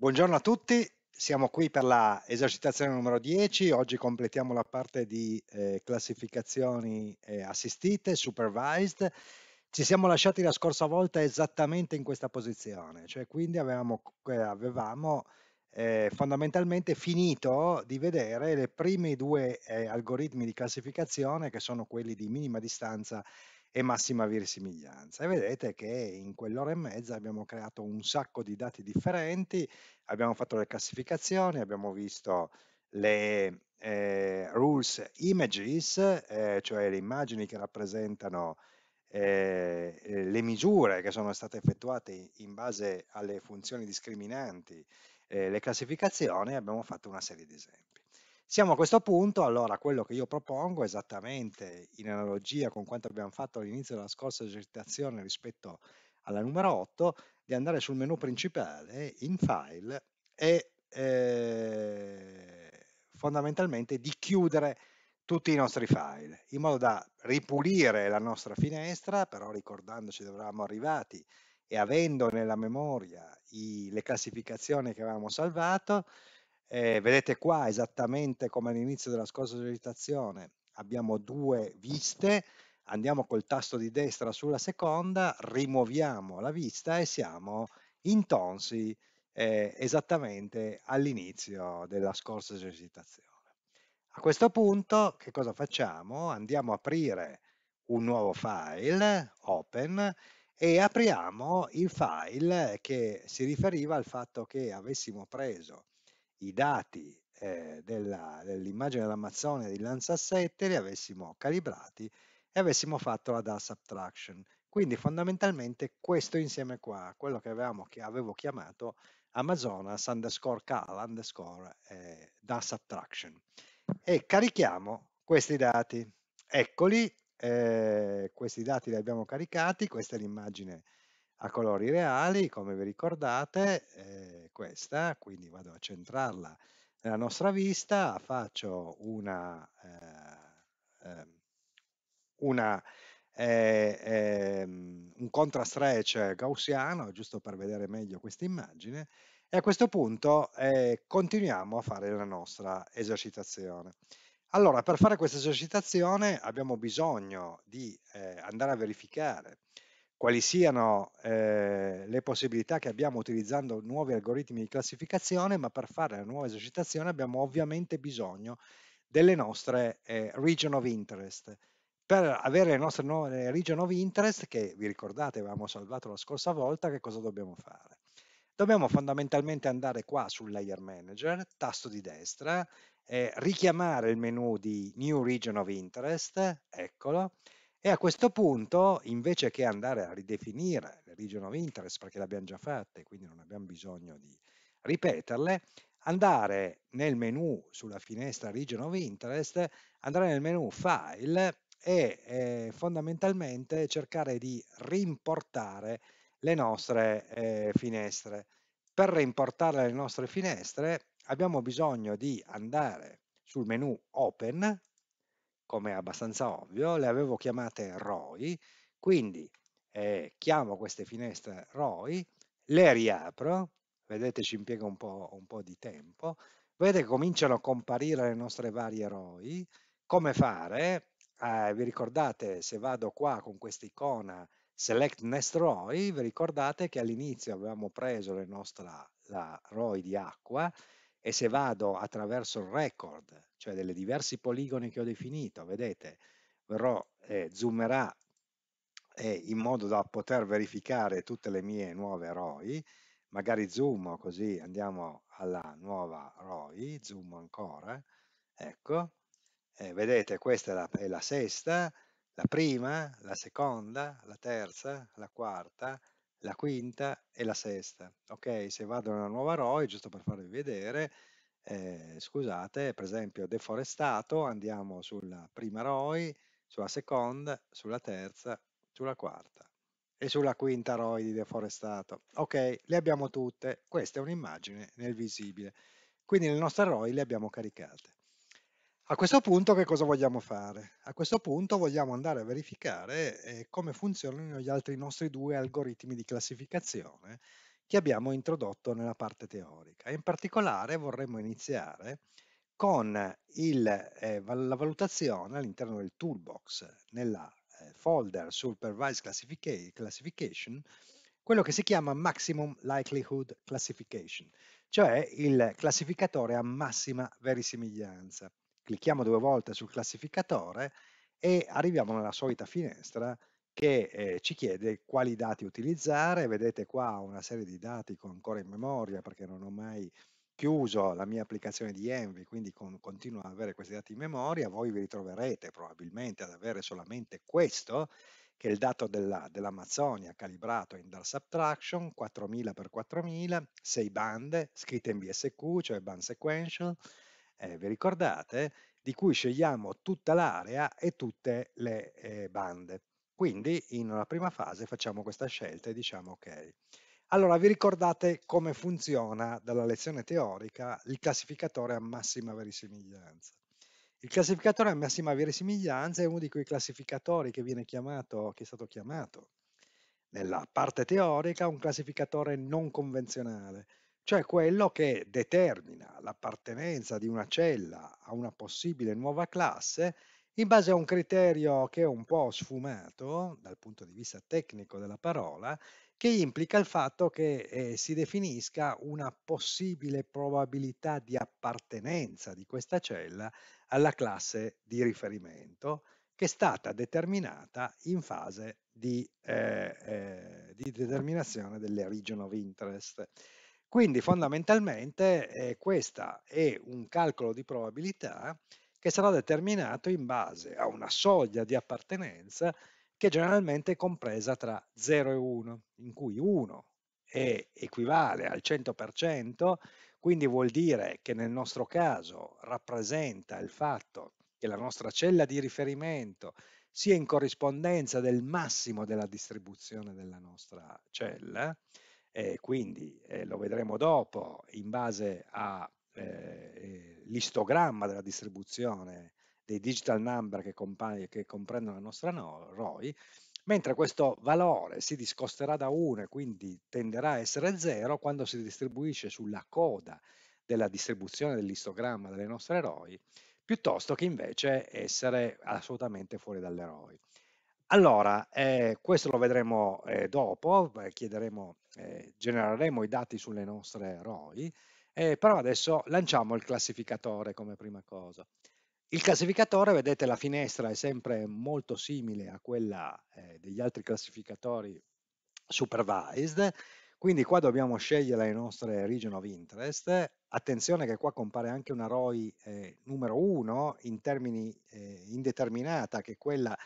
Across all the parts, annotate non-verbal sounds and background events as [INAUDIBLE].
Buongiorno a tutti, siamo qui per la esercitazione numero 10, oggi completiamo la parte di eh, classificazioni eh, assistite, supervised. Ci siamo lasciati la scorsa volta esattamente in questa posizione, cioè quindi avevamo, eh, avevamo eh, fondamentalmente finito di vedere le prime due eh, algoritmi di classificazione che sono quelli di minima distanza e massima verisimiglianza. E vedete che in quell'ora e mezza abbiamo creato un sacco di dati differenti, abbiamo fatto le classificazioni, abbiamo visto le eh, rules images, eh, cioè le immagini che rappresentano eh, eh le misure che sono state effettuate in base alle funzioni discriminanti, eh, le classificazioni, abbiamo fatto una serie di esempi. Siamo a questo punto, allora quello che io propongo, esattamente in analogia con quanto abbiamo fatto all'inizio della scorsa esercitazione rispetto alla numero 8, di andare sul menu principale, in file, e eh, fondamentalmente di chiudere tutti i nostri file, in modo da ripulire la nostra finestra, però ricordandoci dove eravamo arrivati e avendo nella memoria i, le classificazioni che avevamo salvato, eh, vedete qua esattamente come all'inizio della scorsa esercitazione abbiamo due viste, andiamo col tasto di destra sulla seconda, rimuoviamo la vista e siamo intonsi eh, esattamente all'inizio della scorsa esercitazione. A questo punto che cosa facciamo? Andiamo a aprire un nuovo file, open, e apriamo il file che si riferiva al fatto che avessimo preso i dati eh, dell'immagine dell dell'Amazzonia di Lanza 7 li avessimo calibrati e avessimo fatto la DAS subtraction. Quindi fondamentalmente questo insieme qua, quello che, avevamo, che avevo chiamato Amazonas underscore cal underscore eh, dust subtraction. E carichiamo questi dati. Eccoli, eh, questi dati li abbiamo caricati, questa è l'immagine a colori reali, come vi ricordate, eh, questa, quindi vado a centrarla nella nostra vista, faccio una, eh, ehm, una eh, ehm, un contrast stretch gaussiano, giusto per vedere meglio questa immagine, e a questo punto eh, continuiamo a fare la nostra esercitazione. Allora, per fare questa esercitazione abbiamo bisogno di eh, andare a verificare quali siano eh, le possibilità che abbiamo utilizzando nuovi algoritmi di classificazione, ma per fare la nuova esercitazione abbiamo ovviamente bisogno delle nostre eh, region of interest. Per avere le nostre nuove eh, region of interest, che vi ricordate avevamo salvato la scorsa volta, che cosa dobbiamo fare? Dobbiamo fondamentalmente andare qua sul Layer Manager, tasto di destra, eh, richiamare il menu di New Region of Interest, eccolo, e a questo punto, invece che andare a ridefinire le region of interest, perché le abbiamo già fatte, quindi non abbiamo bisogno di ripeterle, andare nel menu sulla finestra region of interest, andare nel menu file e eh, fondamentalmente cercare di rimportare le nostre eh, finestre. Per rimportare le nostre finestre abbiamo bisogno di andare sul menu open, come è abbastanza ovvio, le avevo chiamate ROI, quindi eh, chiamo queste finestre ROI, le riapro, vedete ci impiega un po', un po', di tempo, vedete che cominciano a comparire le nostre varie ROI, come fare? Eh, vi ricordate se vado qua con questa icona Select Nest ROI, vi ricordate che all'inizio avevamo preso nostra, la ROI di acqua, e se vado attraverso il record, cioè delle diversi poligoni che ho definito, vedete, verrò, eh, zoomerà eh, in modo da poter verificare tutte le mie nuove ROI, magari zoom così andiamo alla nuova ROI, zoom ancora, ecco, eh, vedete questa è la, è la sesta, la prima, la seconda, la terza, la quarta, la quinta e la sesta. Ok, se vado nella nuova ROI, giusto per farvi vedere, eh, scusate, per esempio deforestato, andiamo sulla prima ROI, sulla seconda, sulla terza, sulla quarta e sulla quinta ROI di deforestato. Ok, le abbiamo tutte, questa è un'immagine nel visibile, quindi le nostre ROI le abbiamo caricate. A questo punto che cosa vogliamo fare? A questo punto vogliamo andare a verificare eh, come funzionano gli altri nostri due algoritmi di classificazione che abbiamo introdotto nella parte teorica. In particolare vorremmo iniziare con il, eh, la valutazione all'interno del toolbox nella eh, folder Supervised Classification quello che si chiama Maximum Likelihood Classification, cioè il classificatore a massima verisimiglianza clicchiamo due volte sul classificatore e arriviamo nella solita finestra che eh, ci chiede quali dati utilizzare, vedete qua una serie di dati con ancora in memoria perché non ho mai chiuso la mia applicazione di Envy, quindi con, continuo ad avere questi dati in memoria, voi vi ritroverete probabilmente ad avere solamente questo, che è il dato dell'Amazzonia dell calibrato in Dark Subtraction, 4000x4000, 6 bande, scritte in BSQ, cioè band sequential, eh, vi ricordate, di cui scegliamo tutta l'area e tutte le eh, bande. Quindi in una prima fase facciamo questa scelta e diciamo ok. Allora vi ricordate come funziona dalla lezione teorica il classificatore a massima verisimiglianza. Il classificatore a massima verisimiglianza è uno di quei classificatori che viene chiamato, che è stato chiamato nella parte teorica un classificatore non convenzionale, cioè quello che determina l'appartenenza di una cella a una possibile nuova classe in base a un criterio che è un po' sfumato dal punto di vista tecnico della parola, che implica il fatto che eh, si definisca una possibile probabilità di appartenenza di questa cella alla classe di riferimento che è stata determinata in fase di, eh, eh, di determinazione delle region of interest. Quindi fondamentalmente eh, questo è un calcolo di probabilità che sarà determinato in base a una soglia di appartenenza che generalmente è compresa tra 0 e 1, in cui 1 è, equivale al 100%, quindi vuol dire che nel nostro caso rappresenta il fatto che la nostra cella di riferimento sia in corrispondenza del massimo della distribuzione della nostra cella, eh, quindi eh, lo vedremo dopo in base all'istogramma eh, eh, della distribuzione dei digital number che, compa- che comprendono la nostra no- ROI, mentre questo valore si discosterà da 1 e quindi tenderà a essere 0 quando si distribuisce sulla coda della distribuzione dell'istogramma delle nostre ROI, piuttosto che invece essere assolutamente fuori dalle ROI. Allora, eh, questo lo vedremo eh, dopo, eh, chiederemo eh, genereremo i dati sulle nostre ROI, eh, però adesso lanciamo il classificatore come prima cosa. Il classificatore, vedete la finestra è sempre molto simile a quella eh, degli altri classificatori supervised, quindi qua dobbiamo scegliere le nostre region of interest, attenzione che qua compare anche una ROI eh, numero 1 in termini eh, indeterminata, che è quella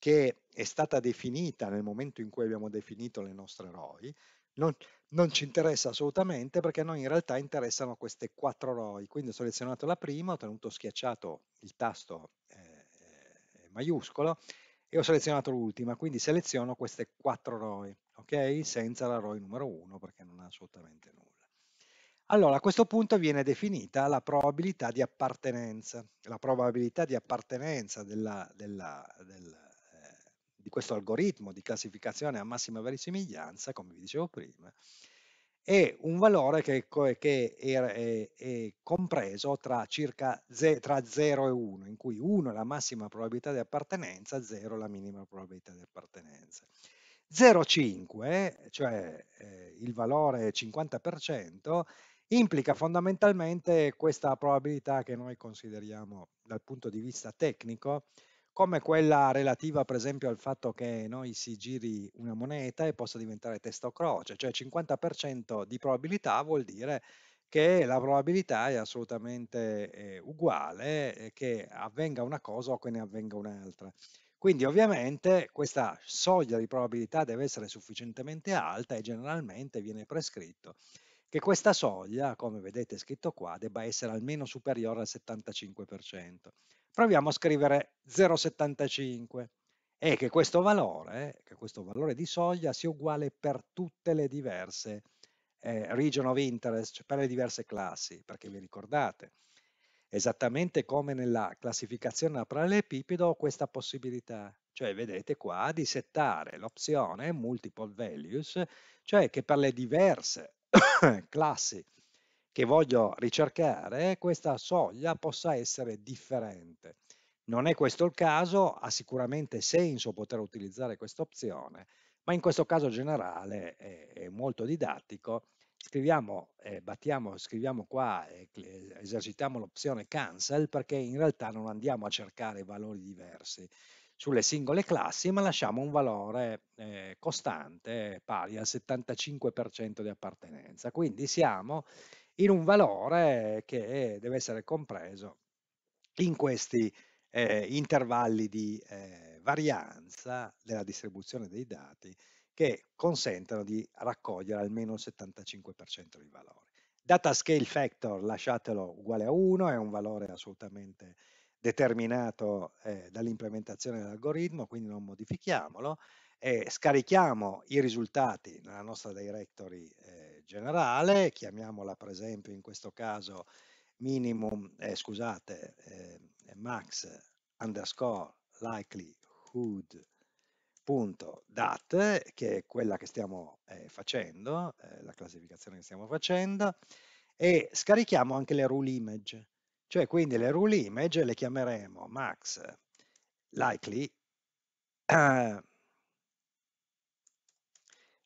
che è stata definita nel momento in cui abbiamo definito le nostre ROI, non, non ci interessa assolutamente perché a noi in realtà interessano queste quattro ROI. Quindi ho selezionato la prima, ho tenuto schiacciato il tasto eh, eh maiuscolo e ho selezionato l'ultima, quindi seleziono queste quattro ROI, ok? Senza la ROI numero 1 perché non ha assolutamente nulla. Allora, a questo punto viene definita la probabilità di appartenenza, la probabilità di appartenenza della, della, della di questo algoritmo di classificazione a massima verosimiglianza, come vi dicevo prima, è un valore che, che è, è, è, compreso tra circa ze, tra 0 e 1, in cui 1 è la massima probabilità di appartenenza, 0 è la minima probabilità di appartenenza. 0,5, cioè eh, il valore 50%, implica fondamentalmente questa probabilità che noi consideriamo dal punto di vista tecnico come quella relativa per esempio al fatto che noi si giri una moneta e possa diventare testo o croce, cioè 50% di probabilità vuol dire che la probabilità è assolutamente eh, uguale eh, che avvenga una cosa o che ne avvenga un'altra. Quindi ovviamente questa soglia di probabilità deve essere sufficientemente alta e generalmente viene prescritto che questa soglia, come vedete scritto qua, debba essere almeno superiore al 75% proviamo a scrivere 0,75 e che questo valore, che questo valore di soglia sia uguale per tutte le diverse eh, region of interest, cioè per le diverse classi, perché vi ricordate, esattamente come nella classificazione a parallelepipedo ho questa possibilità, cioè vedete qua di settare l'opzione multiple values, cioè che per le diverse [COUGHS] classi che voglio ricercare, questa soglia possa essere differente. Non è questo il caso, ha sicuramente senso poter utilizzare questa opzione, ma in questo caso generale è, è molto didattico. Scriviamo, eh, battiamo, scriviamo qua, eh, eh esercitiamo l'opzione cancel perché in realtà non andiamo a cercare valori diversi sulle singole classi, ma lasciamo un valore eh, costante pari al 75% di appartenenza. Quindi siamo in un valore che deve essere compreso in questi eh, intervalli di eh, varianza della distribuzione dei dati che consentono di raccogliere almeno il 75% dei valori. Data scale factor lasciatelo uguale a 1, è un valore assolutamente determinato eh, dall'implementazione dell'algoritmo, quindi non modifichiamolo eh, scarichiamo i risultati nella nostra directory eh, generale, chiamiamola per esempio in questo caso minimum, eh, scusate, eh, max underscore likelihood.dat, che è quella che stiamo eh, facendo, eh, la classificazione che stiamo facendo, e scarichiamo anche le rule image, cioè quindi le rule image le chiameremo max likely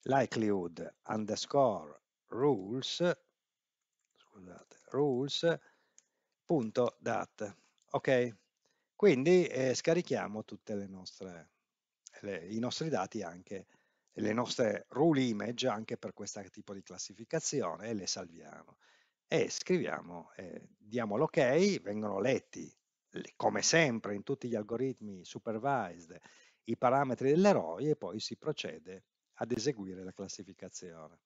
likelihood underscore rules, scusate, rules punto dat. Ok, quindi eh, scarichiamo tutte le nostre, le, i nostri dati anche, le nostre rule image anche per questo tipo di classificazione e le salviamo. E scriviamo, eh, diamo l'ok, ok, vengono letti come sempre in tutti gli algoritmi supervised i parametri dell'eroe e poi si procede ad eseguire la classificazione.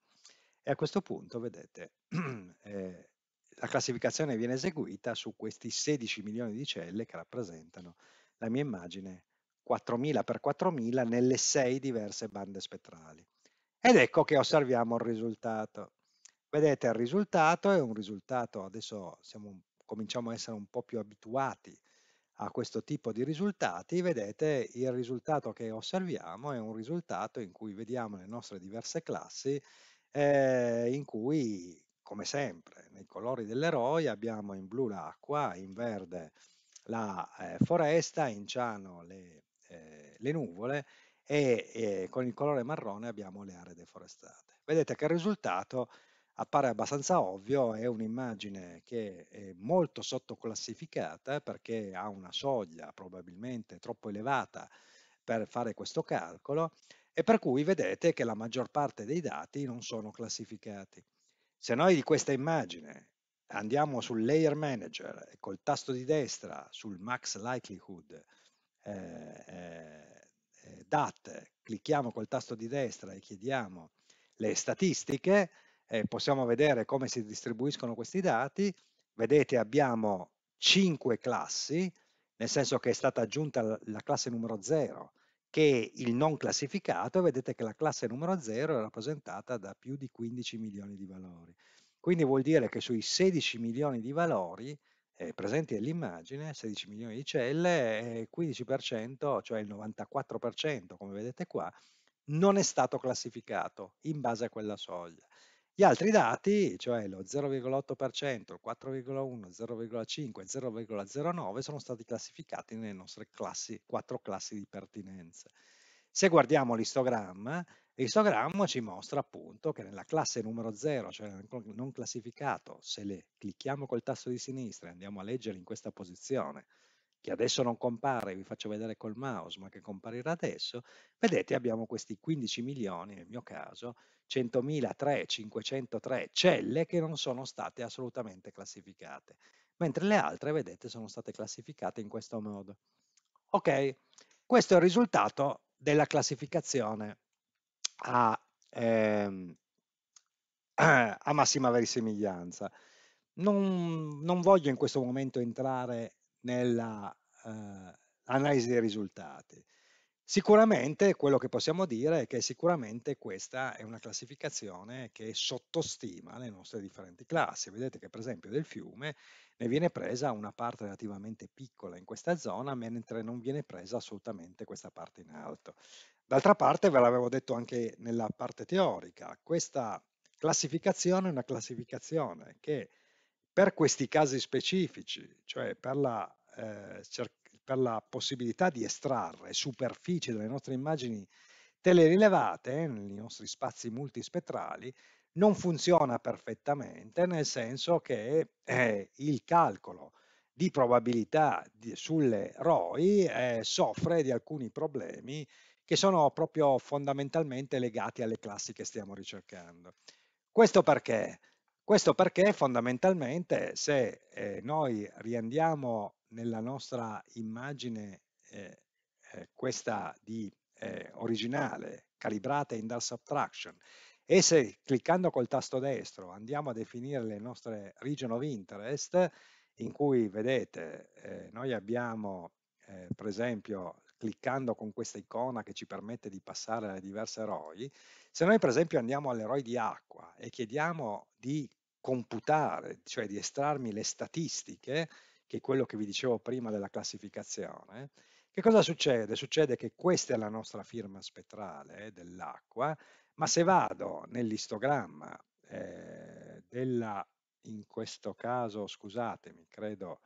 E a questo punto, vedete, [CLEARS THROAT] eh, la classificazione viene eseguita su questi 16 milioni di celle che rappresentano la mia immagine 4000 x 4000 nelle sei diverse bande spettrali. Ed ecco che osserviamo il risultato. Vedete, il risultato è un risultato, adesso siamo, cominciamo a essere un po' più abituati a questo tipo di risultati, vedete il risultato che osserviamo è un risultato in cui vediamo le nostre diverse classi, eh, in cui, come sempre, nei colori dell'eroe abbiamo in blu l'acqua, in verde la eh, foresta, in ciano le, eh, le nuvole e, e eh, con il colore marrone abbiamo le aree deforestate. Vedete che il risultato è appare abbastanza ovvio, è un'immagine che è molto sottoclassificata perché ha una soglia probabilmente troppo elevata per fare questo calcolo e per cui vedete che la maggior parte dei dati non sono classificati. Se noi di questa immagine andiamo sul Layer Manager e col tasto di destra sul Max Likelihood eh, eh, eh DAT, clicchiamo col tasto di destra e chiediamo le statistiche, eh, possiamo vedere come si distribuiscono questi dati, vedete abbiamo 5 classi, nel senso che è stata aggiunta la classe numero 0, che è il non classificato, vedete che la classe numero 0 è rappresentata da più di 15 milioni di valori. Quindi vuol dire che sui 16 milioni di valori eh, presenti nell'immagine, 16 milioni di celle, eh, il 15%, cioè il 94%, come vedete qua, non è stato classificato in base a quella soglia. Gli altri dati, cioè lo 0,8%, 4,1, 0,5, 0,09, sono stati classificati nelle nostre classi, quattro classi di pertinenza. Se guardiamo l'istogramma, l'istogramma ci mostra appunto che nella classe numero 0, cioè non classificato, se le clicchiamo col tasto di sinistra e andiamo a leggere in questa posizione, che adesso non compare, vi faccio vedere col mouse, ma che comparirà adesso, vedete abbiamo questi 15 milioni nel mio caso 100.3-503 celle che non sono state assolutamente classificate, mentre le altre, vedete, sono state classificate in questo modo. Ok, questo è il risultato della classificazione a, ehm, a massima verisimiglianza. Non, non, voglio in questo momento entrare nell'analisi eh, dei risultati. Sicuramente quello che possiamo dire è che sicuramente questa è una classificazione che sottostima le nostre differenti classi. Vedete che per esempio del fiume ne viene presa una parte relativamente piccola in questa zona, mentre non viene presa assolutamente questa parte in alto. D'altra parte, ve l'avevo detto anche nella parte teorica, questa classificazione è una classificazione che per questi casi specifici, cioè per la eh, per la possibilità di estrarre superfici dalle nostre immagini telerilevate, eh, nei nostri spazi multispettrali, non funziona perfettamente, nel senso che eh, il calcolo di probabilità di, sulle ROI eh, soffre di alcuni problemi che sono proprio fondamentalmente legati alle classi che stiamo ricercando. Questo perché? Questo perché fondamentalmente se eh, noi riandiamo nella nostra immagine eh, eh, questa di eh, originale, calibrata in dal subtraction, e se cliccando col tasto destro andiamo a definire le nostre region of interest, in cui vedete eh, noi abbiamo eh, per esempio cliccando con questa icona che ci permette di passare alle diverse ROI, se noi per esempio andiamo alle ROI di acqua e chiediamo di computare, cioè di estrarmi le statistiche che è quello che vi dicevo prima della classificazione, che cosa succede? Succede che questa è la nostra firma spettrale eh, dell'acqua, ma se vado nell'istogramma eh, della, in questo caso, scusatemi, credo,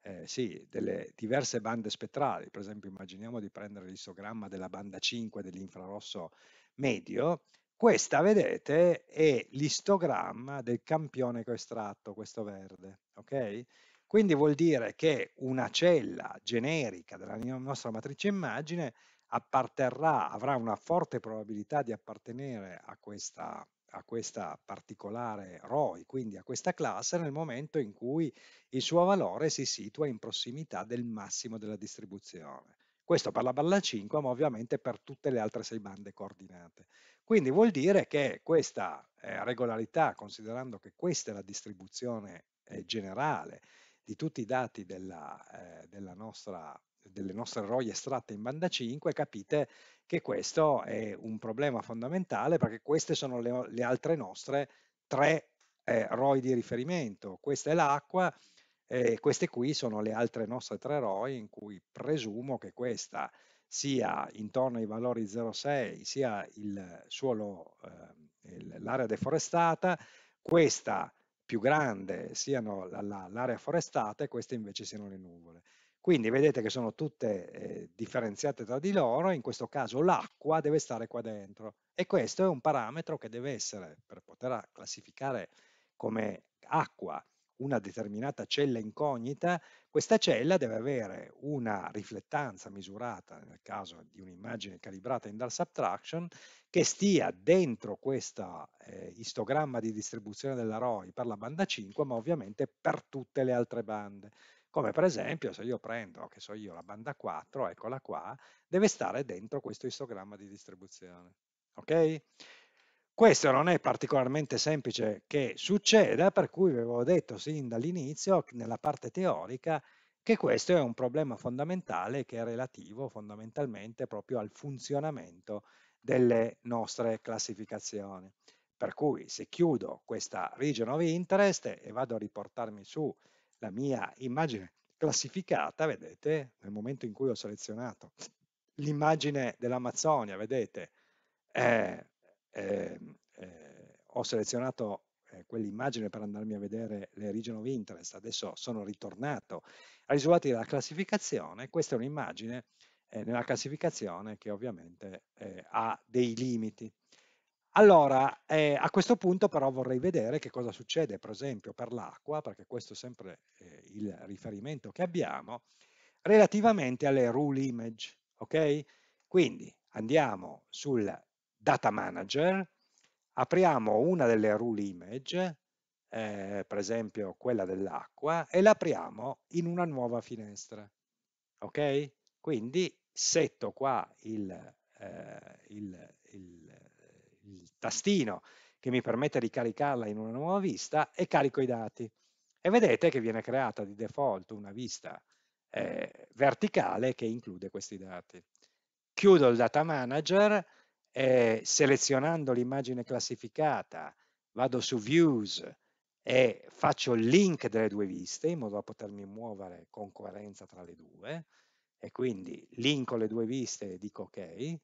eh, sì, delle diverse bande spettrali, per esempio immaginiamo di prendere l'istogramma della banda 5 dell'infrarosso medio, questa, vedete, è l'istogramma del campione che ho estratto, questo verde, ok? Quindi vuol dire che una cella generica della nostra matrice immagine apparterrà, avrà una forte probabilità di appartenere a questa, a questa particolare ROI, quindi a questa classe, nel momento in cui il suo valore si situa in prossimità del massimo della distribuzione. Questo per la balla 5, ma ovviamente per tutte le altre sei bande coordinate. Quindi vuol dire che questa eh, regolarità, considerando che questa è la distribuzione eh, generale di tutti i dati della, eh, della nostra, delle nostre ROI estratte in banda 5, capite che questo è un problema fondamentale perché queste sono le, le altre nostre tre eh, ROI di riferimento. Questa è l'acqua, eh, queste qui sono le altre nostre tre ROI in cui presumo che questa sia intorno ai valori 0,6, sia il suolo, eh, l'area deforestata, questa più grande siano l'area forestata e queste invece siano le nuvole. Quindi vedete che sono tutte eh, differenziate tra di loro, in questo caso l'acqua deve stare qua dentro e questo è un parametro che deve essere, per poter classificare come acqua una determinata cella incognita, questa cella deve avere una riflettanza misurata, nel caso di un'immagine calibrata in dark subtraction, che stia dentro questo eh, istogramma di distribuzione della ROI per la banda 5, ma ovviamente per tutte le altre bande. Come per esempio se io prendo, che so io, la banda 4, eccola qua, deve stare dentro questo istogramma di distribuzione. Ok? Questo non è particolarmente semplice che succeda, per cui vi avevo detto sin dall'inizio, nella parte teorica, che questo è un problema fondamentale che è relativo fondamentalmente proprio al funzionamento delle nostre classificazioni. Per cui se chiudo questa region of interest e vado a riportarmi su la mia immagine classificata, vedete, nel momento in cui ho selezionato l'immagine dell'Amazzonia, vedete, eh, eh, eh, ho selezionato eh, quell'immagine per andarmi a vedere le region of interest, adesso sono ritornato ai risultati della classificazione, questa è un'immagine eh, nella classificazione che ovviamente eh, ha dei limiti. Allora, eh, a questo punto però vorrei vedere che cosa succede, per esempio, per l'acqua, perché questo è sempre eh, il riferimento che abbiamo, relativamente alle rule image, ok? Quindi andiamo sul data manager, apriamo una delle rule image, eh, per esempio quella dell'acqua, e l'apriamo in una nuova finestra. Ok? Quindi setto qua il, eh, il, il, il tastino che mi permette di caricarla in una nuova vista e carico i dati. E vedete che viene creata di default una vista eh, verticale che include questi dati. Chiudo il data manager e selezionando l'immagine classificata vado su views e faccio il link delle due viste in modo da potermi muovere con coerenza tra le due e quindi linko le due viste e dico ok,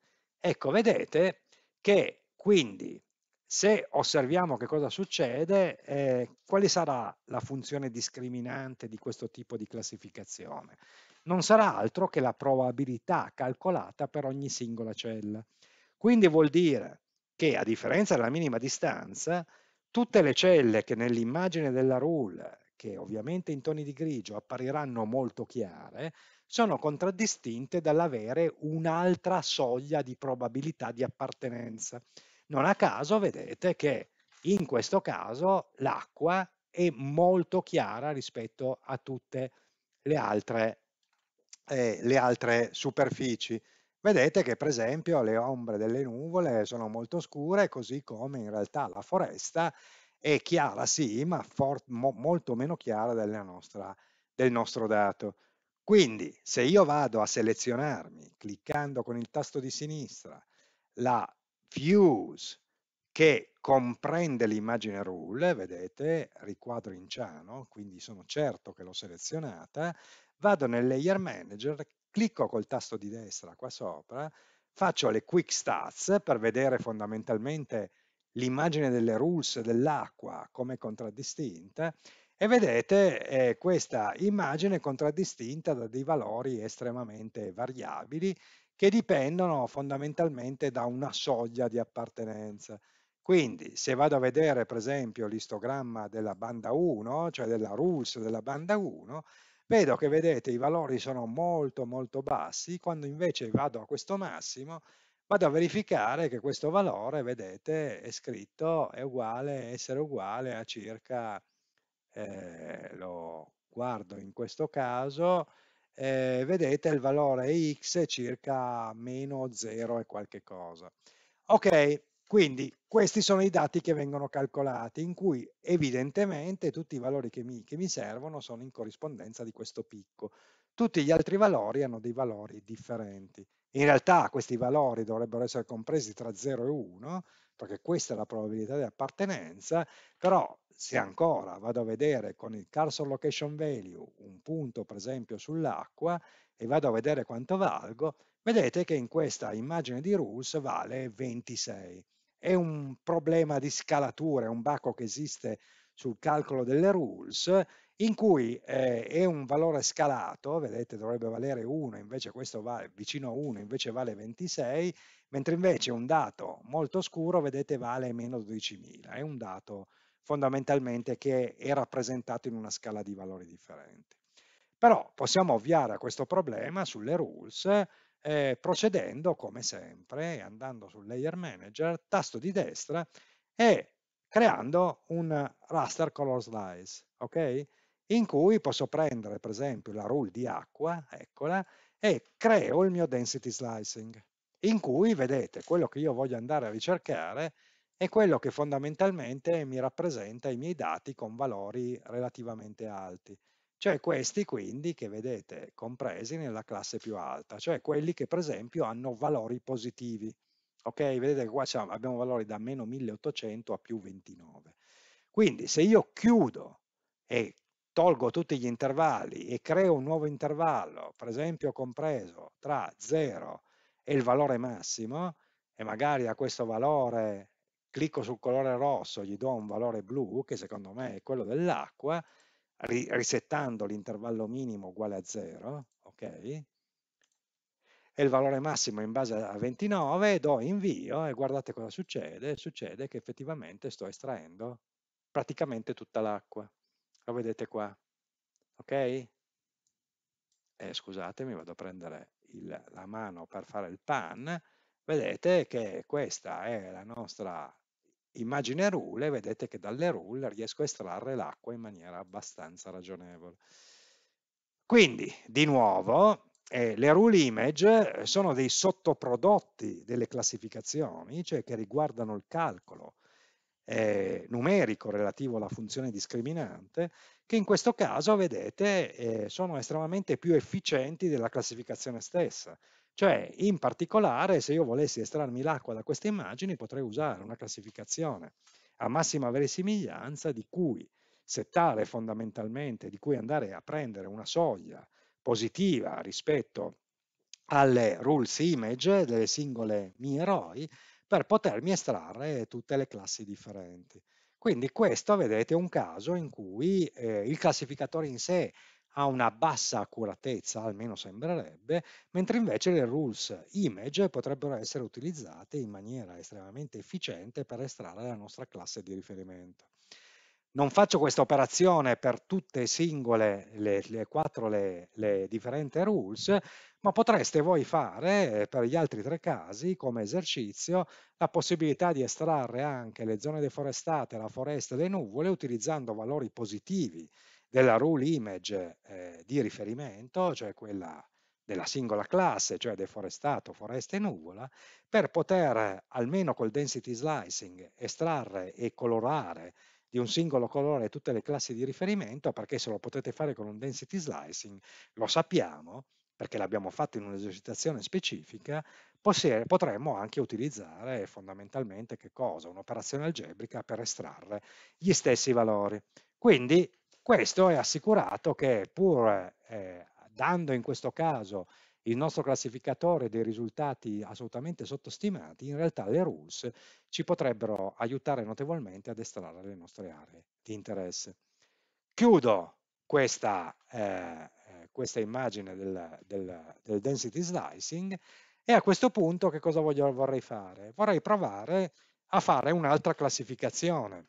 ecco vedete che quindi se osserviamo che cosa succede, eh, quale sarà la funzione discriminante di questo tipo di classificazione? Non sarà altro che la probabilità calcolata per ogni singola cella. Quindi vuol dire che a differenza della minima distanza, tutte le celle che nell'immagine della rule che ovviamente in toni di grigio appariranno molto chiare, sono contraddistinte dall'avere un'altra soglia di probabilità di appartenenza. Non a caso vedete che in questo caso l'acqua è molto chiara rispetto a tutte le altre, eh, le altre superfici. Vedete che per esempio le ombre delle nuvole sono molto scure, così come in realtà la foresta è chiara, sì, ma for- mo- molto meno chiara della nostra, del nostro dato. Quindi, se io vado a selezionarmi cliccando con il tasto di sinistra la Fuse che comprende l'immagine rule, vedete, riquadro in ciano, quindi sono certo che l'ho selezionata, vado nel Layer Manager, clicco col tasto di destra qua sopra, faccio le Quick Stats per vedere fondamentalmente l'immagine delle rules dell'acqua come contraddistinta e vedete eh, questa immagine contraddistinta da dei valori estremamente variabili che dipendono fondamentalmente da una soglia di appartenenza. Quindi se vado a vedere per esempio l'istogramma della banda 1, cioè della rules della banda 1, vedo che vedete i valori sono molto molto bassi, quando invece vado a questo massimo vado a verificare che questo valore, vedete, è scritto, è uguale, essere uguale a circa, eh, lo guardo in questo caso, eh, vedete il valore x è circa meno 0 e qualche cosa. Ok, quindi questi sono i dati che vengono calcolati, in cui evidentemente tutti i valori che mi, che mi servono sono in corrispondenza di questo picco. Tutti gli altri valori hanno dei valori differenti. In realtà questi valori dovrebbero essere compresi tra 0 e 1, perché questa è la probabilità di appartenenza, però se ancora vado a vedere con il Carson Location Value un punto per esempio sull'acqua e vado a vedere quanto valgo, vedete che in questa immagine di rules vale 26. È un problema di scalatura, è un bacco che esiste sul calcolo delle rules in cui eh, è un valore scalato, vedete dovrebbe valere 1, invece questo va vicino a 1, invece vale 26, mentre invece un dato molto scuro, vedete, vale meno 12.000. È un dato fondamentalmente che è rappresentato in una scala di valori differenti. Però possiamo ovviare a questo problema sulle rules eh, procedendo come sempre, andando sul layer manager, tasto di destra e creando un raster color slice, ok? in cui posso prendere per esempio la rule di acqua, eccola, e creo il mio density slicing, in cui vedete quello che io voglio andare a ricercare è quello che fondamentalmente mi rappresenta i miei dati con valori relativamente alti, cioè questi quindi che vedete compresi nella classe più alta, cioè quelli che per esempio hanno valori positivi. Ok, vedete che qua abbiamo valori da meno 1800 a più 29. Quindi se io chiudo e tolgo tutti gli intervalli e creo un nuovo intervallo, per esempio compreso tra 0 e il valore massimo, e magari a questo valore clicco sul colore rosso, gli do un valore blu, che secondo me è quello dell'acqua, risettando l'intervallo minimo uguale a 0, ok? E il valore massimo in base a 29, do invio e guardate cosa succede, succede che effettivamente sto estraendo praticamente tutta l'acqua. Lo vedete qua. Ok? Eh, scusatemi, vado a prendere il, la mano per fare il pan. Vedete che questa è la nostra immagine rule, vedete che dalle rule riesco a estrarre l'acqua in maniera abbastanza ragionevole. Quindi, di nuovo, eh, le rule image eh, sono dei sottoprodotti delle classificazioni, cioè che riguardano il calcolo eh, numerico relativo alla funzione discriminante, che in questo caso, vedete, eh, sono estremamente più efficienti della classificazione stessa. Cioè, in particolare, se io volessi estrarmi l'acqua da queste immagini, potrei usare una classificazione a massima verosimiglianza di cui settare fondamentalmente, di cui andare a prendere una soglia positiva rispetto alle rules image delle singole mie eroi per potermi estrarre tutte le classi differenti. Quindi questo, vedete, è un caso in cui eh, il classificatore in sé ha una bassa accuratezza, almeno sembrerebbe, mentre invece le rules image potrebbero essere utilizzate in maniera estremamente efficiente per estrarre la nostra classe di riferimento. Non faccio questa operazione per tutte singole le, le quattro le, le differenti rules, ma potreste voi fare eh, per gli altri tre casi come esercizio la possibilità di estrarre anche le zone deforestate, la foresta e le nuvole utilizzando valori positivi della rule image eh, di riferimento, cioè quella della singola classe, cioè deforestato, foresta e nuvola, per poter almeno col density slicing estrarre e colorare di un singolo colore tutte le classi di riferimento, perché se lo potete fare con un density slicing, lo sappiamo, perché l'abbiamo fatto in un'esercitazione specifica, potremmo anche utilizzare fondamentalmente Un'operazione algebrica per estrarre gli stessi valori. Quindi questo è assicurato che pur eh, dando in questo caso il nostro classificatore dei risultati assolutamente sottostimati, in realtà le rules ci potrebbero aiutare notevolmente ad estrarre le nostre aree di interesse. Chiudo questa eh, questa immagine della, della, del density slicing e a questo punto che cosa voglio, vorrei fare? Vorrei provare a fare un'altra classificazione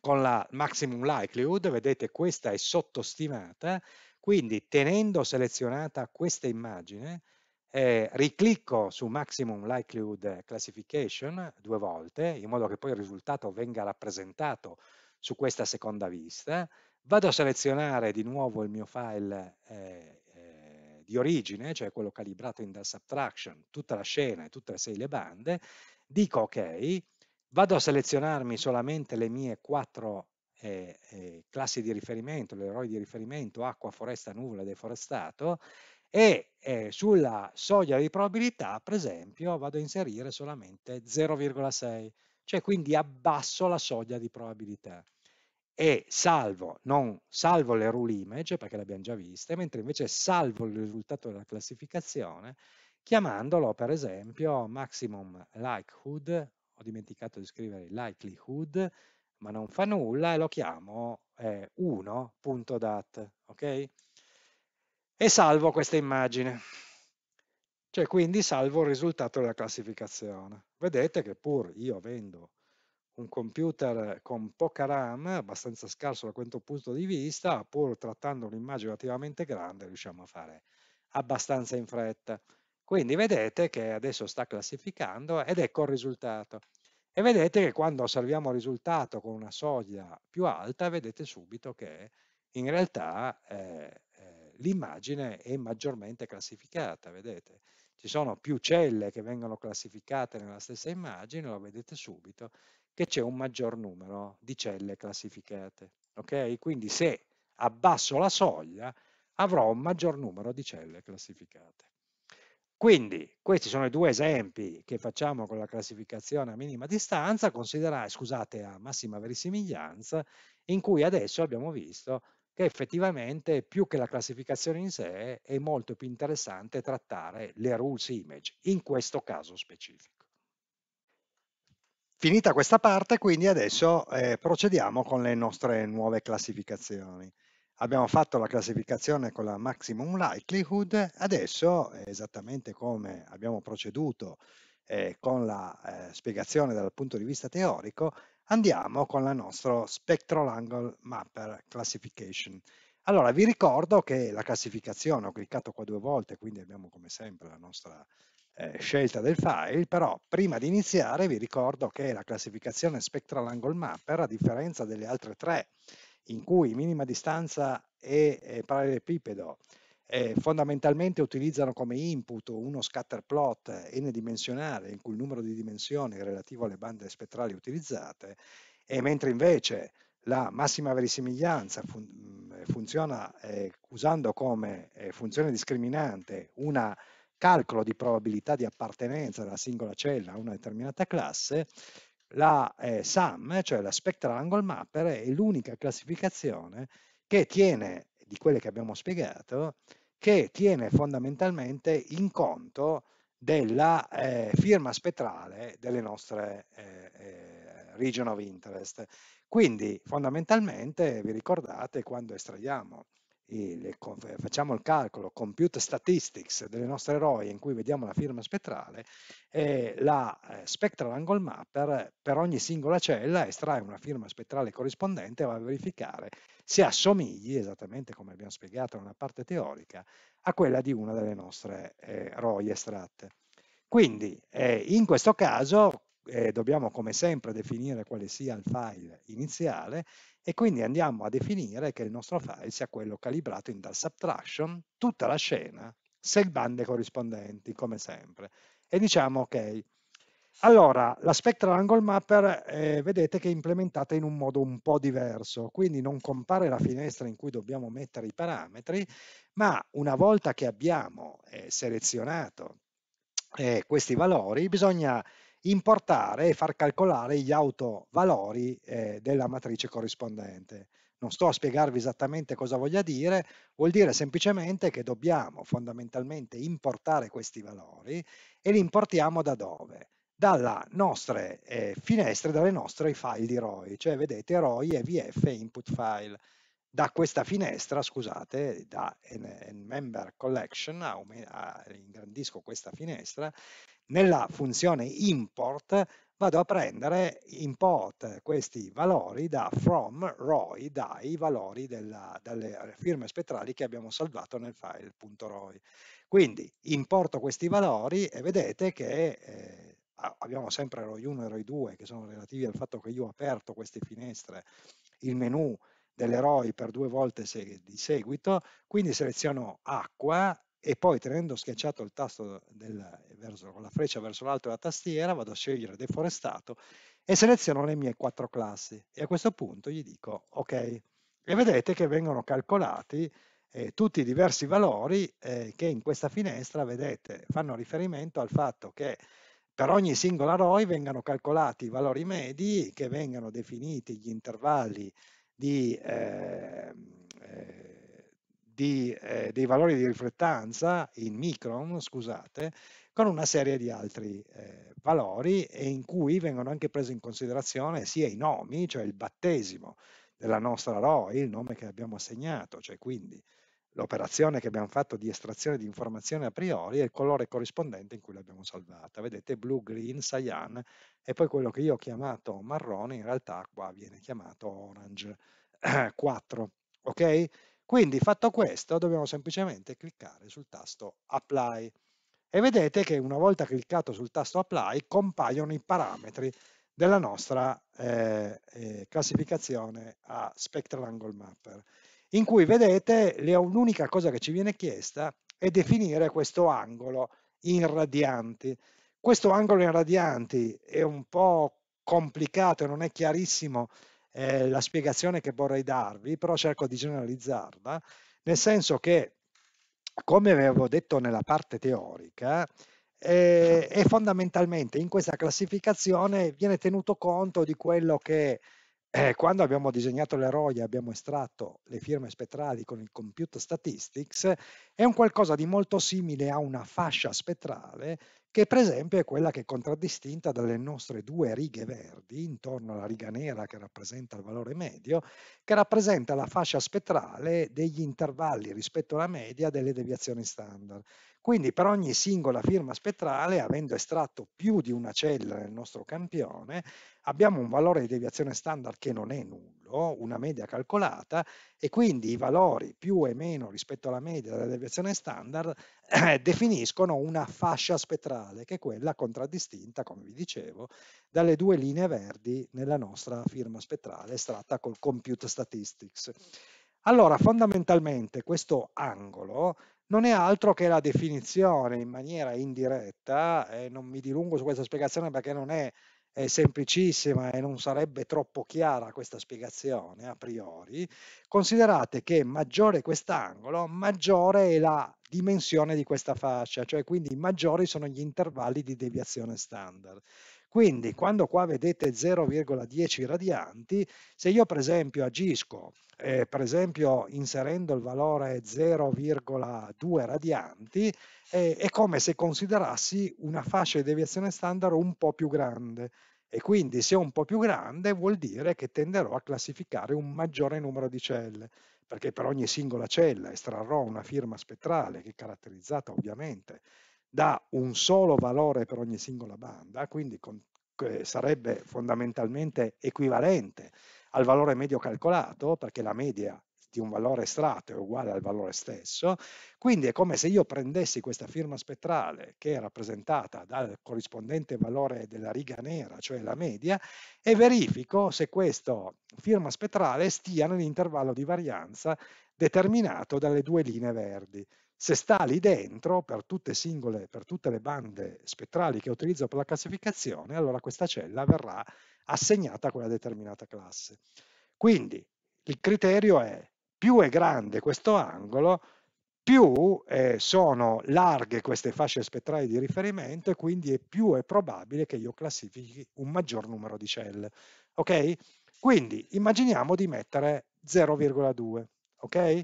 con la maximum likelihood, vedete questa è sottostimata, quindi tenendo selezionata questa immagine, eh, riclicco su maximum likelihood classification due volte, in modo che poi il risultato venga rappresentato su questa seconda vista, Vado a selezionare di nuovo il mio file eh, eh, di origine, cioè quello calibrato in Dust Subtraction, tutta la scena e tutte e sei le bande, dico ok, vado a selezionarmi solamente le mie quattro eh, eh, classi di riferimento, le di riferimento, acqua, foresta, nuvola, deforestato, e eh, sulla soglia di probabilità, per esempio, vado a inserire solamente 0,6, cioè quindi abbasso la soglia di probabilità e salvo, non salvo le rule image perché le abbiamo già viste, mentre invece salvo il risultato della classificazione chiamandolo per esempio maximum likelihood, ho dimenticato di scrivere likelihood, ma non fa nulla e lo chiamo eh, 1.dat, ok? E salvo questa immagine. Cioè quindi salvo il risultato della classificazione. Vedete che pur io avendo un computer con poca RAM, abbastanza scarso da questo punto di vista, pur trattando un'immagine relativamente grande, riusciamo a fare abbastanza in fretta. Quindi vedete che adesso sta classificando ed ecco il risultato. E vedete che quando osserviamo il risultato con una soglia più alta, vedete subito che in realtà eh, eh l'immagine è maggiormente classificata, vedete? Ci sono più celle che vengono classificate nella stessa immagine, lo vedete subito, che c'è un maggior numero di celle classificate. Okay? Quindi se abbasso la soglia avrò un maggior numero di celle classificate. Quindi questi sono i due esempi che facciamo con la classificazione a minima distanza, scusate, a massima verosimiglianza, in cui adesso abbiamo visto che effettivamente più che la classificazione in sé è molto più interessante trattare le rules image, in questo caso specifico. Finita questa parte, quindi adesso eh, procediamo con le nostre nuove classificazioni. Abbiamo fatto la classificazione con la maximum likelihood, adesso eh, esattamente come abbiamo proceduto eh, con la eh, spiegazione dal punto di vista teorico, andiamo con la nostra Spectral Angle Mapper Classification. Allora, vi ricordo che la classificazione, ho cliccato qua due volte, quindi abbiamo come sempre la nostra eh, scelta del file, però prima di iniziare vi ricordo che la classificazione Spectral Angle Mapper, a differenza delle altre tre, in cui minima distanza e, parallelepipedo eh, fondamentalmente utilizzano come input uno scatter plot n-dimensionale in cui il numero di dimensioni relativo alle bande spettrali utilizzate, e mentre invece la massima verosimiglianza fun mm, funziona eh, usando come eh, funzione discriminante una calcolo di probabilità di appartenenza della singola cella a una determinata classe, la eh, SAM, cioè la Spectral Angle Mapper, è l'unica classificazione che tiene, di quelle che abbiamo spiegato, che tiene fondamentalmente in conto della eh, firma spettrale delle nostre eh, eh region of interest. Quindi fondamentalmente vi ricordate quando estraiamo il, facciamo il calcolo computer statistics delle nostre ROI in cui vediamo la firma spettrale, e la eh, spectral angle mapper per ogni singola cella estrae una firma spettrale corrispondente e va a verificare se assomigli, esattamente come abbiamo spiegato nella parte teorica, a quella di una delle nostre eh, ROI estratte. Quindi eh, in questo caso eh, dobbiamo come sempre definire quale sia il file iniziale e quindi andiamo a definire che il nostro file sia quello calibrato in dal subtraction tutta la scena se il bande corrispondenti come sempre e diciamo ok allora la spectral angle mapper eh, vedete che è implementata in un modo un po' diverso quindi non compare la finestra in cui dobbiamo mettere i parametri ma una volta che abbiamo eh, selezionato eh, questi valori bisogna importare e far calcolare gli autovalori eh, della matrice corrispondente. Non sto a spiegarvi esattamente cosa voglia dire, vuol dire semplicemente che dobbiamo fondamentalmente importare questi valori e li importiamo da dove? Dalle nostre eh, finestre, dalle nostre file di ROI, cioè vedete ROI e VF input file da questa finestra, scusate, da member collection, ah, ah, ingrandisco questa finestra, nella funzione import vado a prendere, import questi valori da from ROI, dai valori della, dalle firme spettrali che abbiamo salvato nel file.roi. Quindi importo questi valori e vedete che eh, abbiamo sempre ROI 1 e ROI 2 che sono relativi al fatto che io ho aperto queste finestre, il menu dell'Eroi per due volte se- di seguito, quindi seleziono acqua e poi tenendo schiacciato il tasto del, verso, con la freccia verso l'alto della tastiera vado a scegliere deforestato e seleziono le mie quattro classi e a questo punto gli dico ok e vedete che vengono calcolati eh, tutti i diversi valori eh, che in questa finestra vedete fanno riferimento al fatto che per ogni singola ROI vengano calcolati i valori medi che vengano definiti gli intervalli di, ehm, eh, di, eh, dei valori di riflettanza in micron, scusate, con una serie di altri eh, valori e in cui vengono anche presi in considerazione sia i nomi, cioè il battesimo della nostra ROI, il nome che abbiamo assegnato, cioè quindi l'operazione che abbiamo fatto di estrazione di informazioni a priori e il colore corrispondente in cui l'abbiamo salvata. Vedete blu, green, cyan e poi quello che io ho chiamato marrone in realtà qua viene chiamato orange 4. [CLEARS THROAT] Ok? Quindi fatto questo dobbiamo semplicemente cliccare sul tasto apply e vedete che una volta cliccato sul tasto apply compaiono i parametri della nostra eh, eh, classificazione a Spectral Angle Mapper in cui vedete l'unica cosa che ci viene chiesta è definire questo angolo in radianti. Questo angolo in radianti è un po' complicato, non è chiarissimo eh, la spiegazione che vorrei darvi, però cerco di generalizzarla, nel senso che, come avevo detto nella parte teorica, eh, è fondamentalmente in questa classificazione viene tenuto conto di quello che eh, quando abbiamo disegnato le e abbiamo estratto le firme spettrali con il Compute statistics, è un qualcosa di molto simile a una fascia spettrale che per esempio è quella che è contraddistinta dalle nostre due righe verdi, intorno alla riga nera che rappresenta il valore medio, che rappresenta la fascia spettrale degli intervalli rispetto alla media delle deviazioni standard. Quindi per ogni singola firma spettrale, avendo estratto più di una cella nel nostro campione, abbiamo un valore di deviazione standard che non è nullo, una media calcolata e quindi i valori più e meno rispetto alla media della deviazione standard eh, definiscono una fascia spettrale che è quella contraddistinta, come vi dicevo, dalle due linee verdi nella nostra firma spettrale estratta col Compute Statistics. Allora, fondamentalmente questo angolo non è altro che la definizione in maniera indiretta, e non mi dilungo su questa spiegazione perché non è è semplicissima e non sarebbe troppo chiara questa spiegazione a priori, considerate che maggiore quest'angolo, maggiore è la dimensione di questa fascia, cioè quindi maggiori sono gli intervalli di deviazione standard. Quindi quando qua vedete 0,10 radianti, se io per esempio agisco, eh, per esempio inserendo il valore 0,2 radianti, eh, è come se considerassi una fascia di deviazione standard un po' più grande. E quindi se è un po' più grande vuol dire che tenderò a classificare un maggiore numero di celle perché per ogni singola cella estrarrò una firma spettrale che è caratterizzata ovviamente da un solo valore per ogni singola banda, quindi con, eh, sarebbe fondamentalmente equivalente al valore medio calcolato, perché la media di un valore estratto è uguale al valore stesso, quindi è come se io prendessi questa firma spettrale che è rappresentata dal corrispondente valore della riga nera, cioè la media, e verifico se questa firma spettrale stia nell'intervallo di varianza determinato dalle due linee verdi se sta lì dentro per tutte, singole, per tutte le bande spettrali che utilizzo per la classificazione, allora questa cella verrà assegnata a quella determinata classe. Quindi il criterio è più è grande questo angolo, più eh, sono larghe queste fasce spettrali di riferimento e quindi è più è probabile che io classifichi un maggior numero di celle. Ok? Quindi immaginiamo di mettere 0,2. Ok?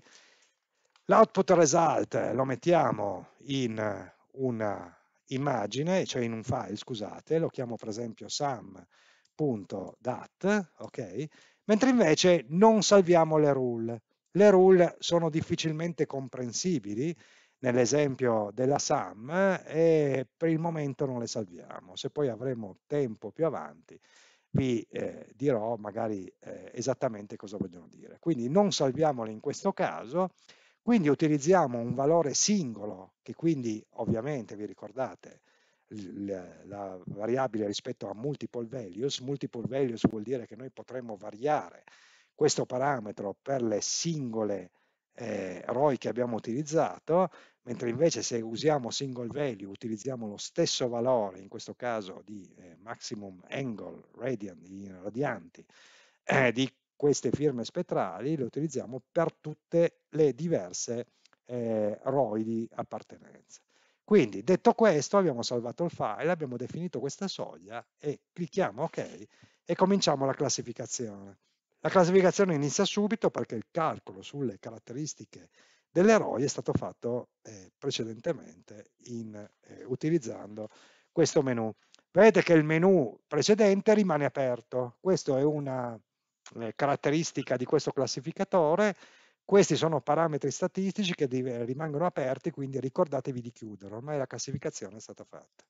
L'output result lo mettiamo in una immagine, cioè in un file, scusate, lo chiamo per esempio sum.dat, ok? Mentre invece non salviamo le rule. Le rule sono difficilmente comprensibili nell'esempio della sum e per il momento non le salviamo. Se poi avremo tempo più avanti vi eh, dirò magari eh, esattamente cosa vogliono dire. Quindi non salviamole in questo caso, quindi utilizziamo un valore singolo, che quindi ovviamente, vi ricordate, la variabile rispetto a multiple values, multiple values vuol dire che noi potremmo variare questo parametro per le singole eh, ROI che abbiamo utilizzato, mentre invece se usiamo single value utilizziamo lo stesso valore, in questo caso di eh, maximum angle radian, di radianti, eh, di queste firme spettrali le utilizziamo per tutte le diverse eh, ROI di appartenenza. Quindi detto questo abbiamo salvato il file, abbiamo definito questa soglia e clicchiamo ok e cominciamo la classificazione. La classificazione inizia subito perché il calcolo sulle caratteristiche delle ROI è stato fatto eh, precedentemente in, eh, utilizzando questo menu. Vedete che il menu precedente rimane aperto, questo è una eh, caratteristica di questo classificatore. Questi sono parametri statistici che rimangono aperti, quindi ricordatevi di chiudere, ormai la classificazione è stata fatta.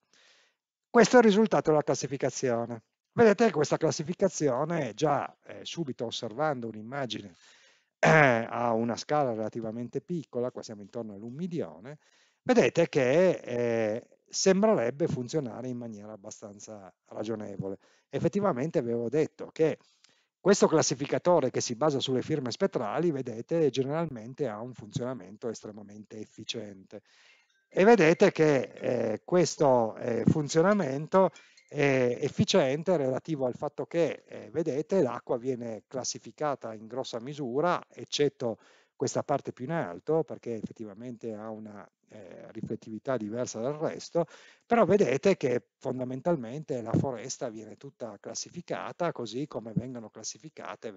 Questo è il risultato della classificazione. Vedete che questa classificazione, già eh, subito osservando un'immagine eh, a una scala relativamente piccola, qua siamo intorno all'un milione, vedete che eh, sembrerebbe funzionare in maniera abbastanza ragionevole. Effettivamente avevo detto che questo classificatore che si basa sulle firme spettrali, vedete, generalmente ha un funzionamento estremamente efficiente. E vedete che eh, questo eh, funzionamento è efficiente relativo al fatto che, eh, vedete, l'acqua viene classificata in grossa misura, eccetto questa parte più in alto perché effettivamente ha una eh, riflettività diversa dal resto, però vedete che fondamentalmente la foresta viene tutta classificata così come vengono classificate,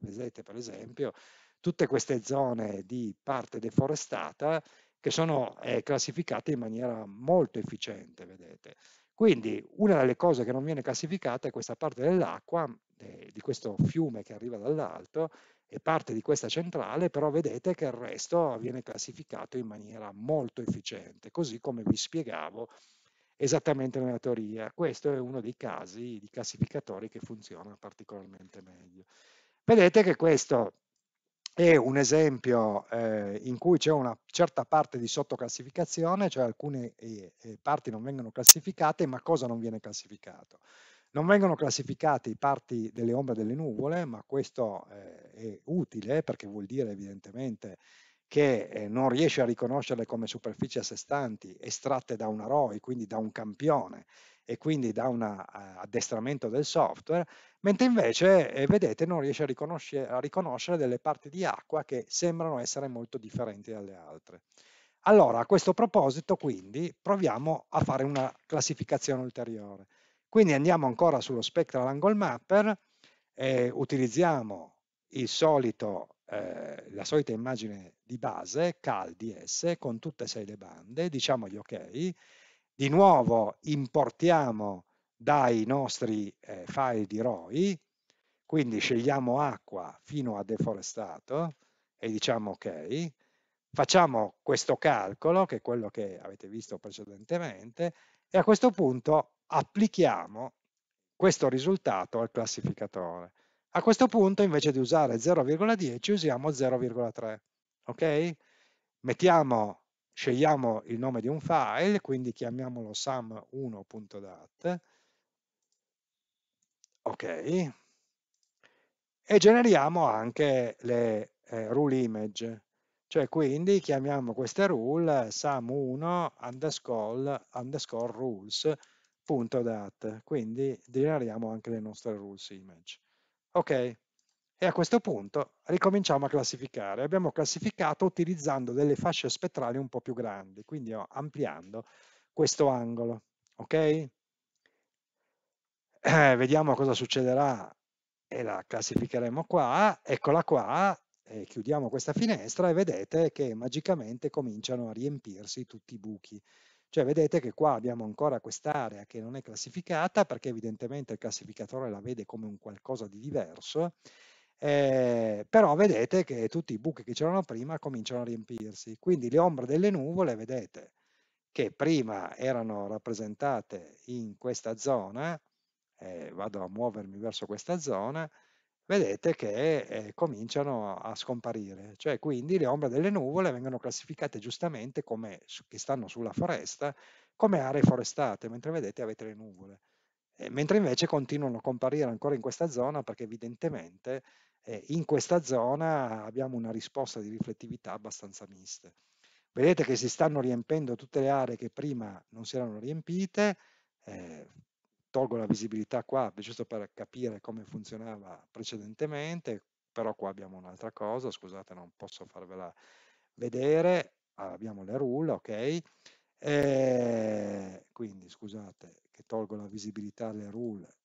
vedete per esempio, tutte queste zone di parte deforestata che sono eh, classificate in maniera molto efficiente, vedete. Quindi una delle cose che non viene classificata è questa parte dell'acqua, eh, di questo fiume che arriva dall'alto, e parte di questa centrale, però vedete che il resto viene classificato in maniera molto efficiente, così come vi spiegavo esattamente nella teoria. Questo è uno dei casi di classificatori che funziona particolarmente meglio. Vedete che questo è un esempio eh, in cui c'è una certa parte di sottoclassificazione, cioè alcune eh, eh parti non vengono classificate, ma cosa non viene classificato? Non vengono classificati i parti delle ombre delle nuvole, ma questo eh, è utile perché vuol dire evidentemente che eh, non riesce a riconoscerle come superfici a sé stanti, estratte da una ROI, quindi da un campione e quindi da un eh, addestramento del software, mentre invece, eh, vedete, non riesce a, a riconoscere delle parti di acqua che sembrano essere molto differenti dalle altre. Allora, a questo proposito, quindi, proviamo a fare una classificazione ulteriore. Quindi andiamo ancora sullo Spectral Angle Mapper, eh, utilizziamo solito, eh, la solita immagine di base, CalDS, con tutte e sei le bande, diciamogli ok, di nuovo importiamo dai nostri eh, file di ROI, quindi scegliamo acqua fino a deforestato e diciamo ok, facciamo questo calcolo, che è quello che avete visto precedentemente, e a questo punto applichiamo questo risultato al classificatore. A questo punto invece di usare 0,10 usiamo 0,3, ok? Mettiamo, scegliamo il nome di un file, quindi chiamiamolo sum1.dat, ok? E generiamo anche le eh, rule image, cioè quindi chiamiamo queste rule sum1 underscore, underscore rules, punto .dat, quindi generiamo anche le nostre rules image. Ok, e a questo punto ricominciamo a classificare. Abbiamo classificato utilizzando delle fasce spettrali un po' più grandi, quindi ampliando questo angolo. Ok? Eh, vediamo cosa succederà e la classificheremo qua, eccola qua, chiudiamo questa finestra e vedete che magicamente cominciano a riempirsi tutti i buchi cioè vedete che qua abbiamo ancora quest'area che non è classificata perché evidentemente il classificatore la vede come un qualcosa di diverso, eh, però vedete che tutti i buchi che c'erano prima cominciano a riempirsi. Quindi le ombre delle nuvole, vedete, che prima erano rappresentate in questa zona, eh, vado a muovermi verso questa zona, vedete che eh, cominciano a scomparire, cioè quindi le ombre delle nuvole vengono classificate giustamente come che stanno sulla foresta come aree forestate, mentre vedete avete le nuvole, eh, mentre invece continuano a comparire ancora in questa zona perché evidentemente eh, in questa zona abbiamo una risposta di riflettività abbastanza mista. Vedete che si stanno riempendo tutte le aree che prima non si erano riempite, eh, tolgo la visibilità qua, giusto per capire come funzionava precedentemente, però qua abbiamo un'altra cosa, scusate non posso farvela vedere, ah, abbiamo le rule, ok? E eh, quindi scusate che tolgo la visibilità alle rule,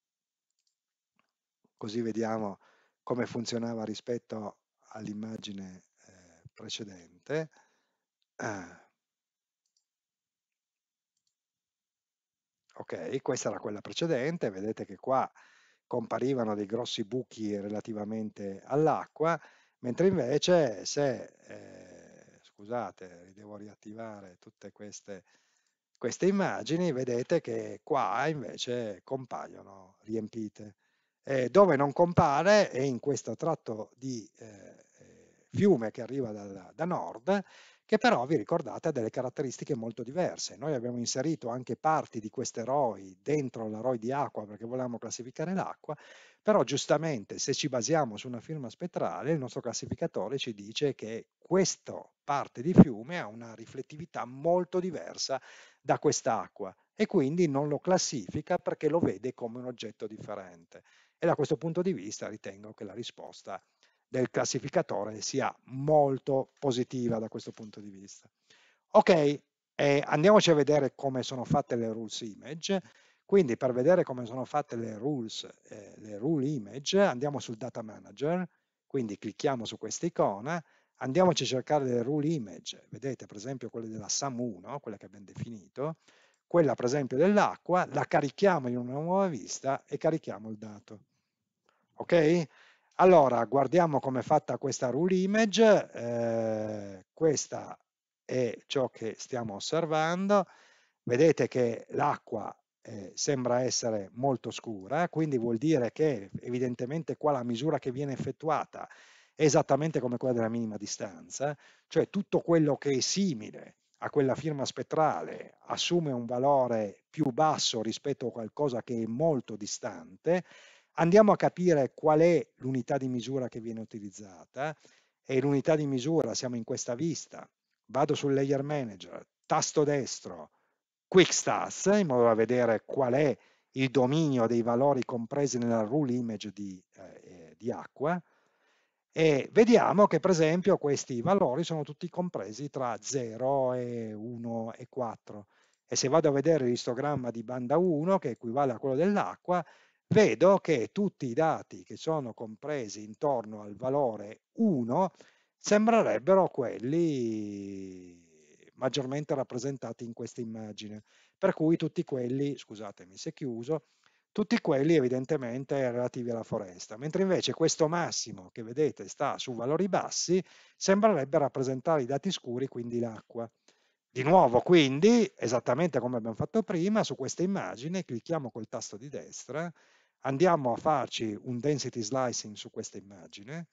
così vediamo come funzionava rispetto all'immagine eh, precedente. Ah. ok? Questa era quella precedente, vedete che qua comparivano dei grossi buchi relativamente all'acqua, mentre invece se, eh, scusate, devo riattivare tutte queste, queste immagini, vedete che qua invece compaiono riempite. Eh, dove non compare è in questo tratto di eh, eh fiume che arriva dal, da nord, che però vi ricordate ha delle caratteristiche molto diverse. Noi abbiamo inserito anche parti di queste ROI dentro la ROI di acqua perché volevamo classificare l'acqua, però giustamente se ci basiamo su una firma spettrale il nostro classificatore ci dice che questa parte di fiume ha una riflettività molto diversa da quest'acqua e quindi non lo classifica perché lo vede come un oggetto differente. E da questo punto di vista ritengo che la risposta del classificatore sia molto positiva da questo punto di vista. Ok, eh, andiamoci a vedere come sono fatte le rules image. Quindi per vedere come sono fatte le rules, eh, le rule image, andiamo sul data manager, quindi clicchiamo su questa icona, andiamoci a cercare le rule image, vedete per esempio quelle della SAM1, quella che abbiamo definito, quella per esempio dell'acqua, la carichiamo in una nuova vista e carichiamo il dato. Ok? Allora, guardiamo come è fatta questa rule image, eh, questa è ciò che stiamo osservando, vedete che l'acqua eh, sembra essere molto scura, quindi vuol dire che evidentemente qua la misura che viene effettuata è esattamente come quella della minima distanza, cioè tutto quello che è simile a quella firma spettrale assume un valore più basso rispetto a qualcosa che è molto distante, andiamo a capire qual è l'unità di misura che viene utilizzata eh, e l'unità di misura siamo in questa vista. Vado sul layer manager, tasto destro, quick stats, in modo da vedere qual è il dominio dei valori compresi nella rule image di, eh, eh di acqua e vediamo che per esempio questi valori sono tutti compresi tra 0 e 1 e 4 e se vado a vedere l'istogramma di banda 1 che equivale a quello dell'acqua vedo che tutti i dati che sono compresi intorno al valore 1 sembrerebbero quelli maggiormente rappresentati in questa immagine, per cui tutti quelli, scusatemi se chiuso, tutti quelli evidentemente relativi alla foresta, mentre invece questo massimo che vedete sta su valori bassi sembrerebbe rappresentare i dati scuri, quindi l'acqua. Di nuovo quindi, esattamente come abbiamo fatto prima, su questa immagine clicchiamo col tasto di destra andiamo a farci un density slicing su questa immagine,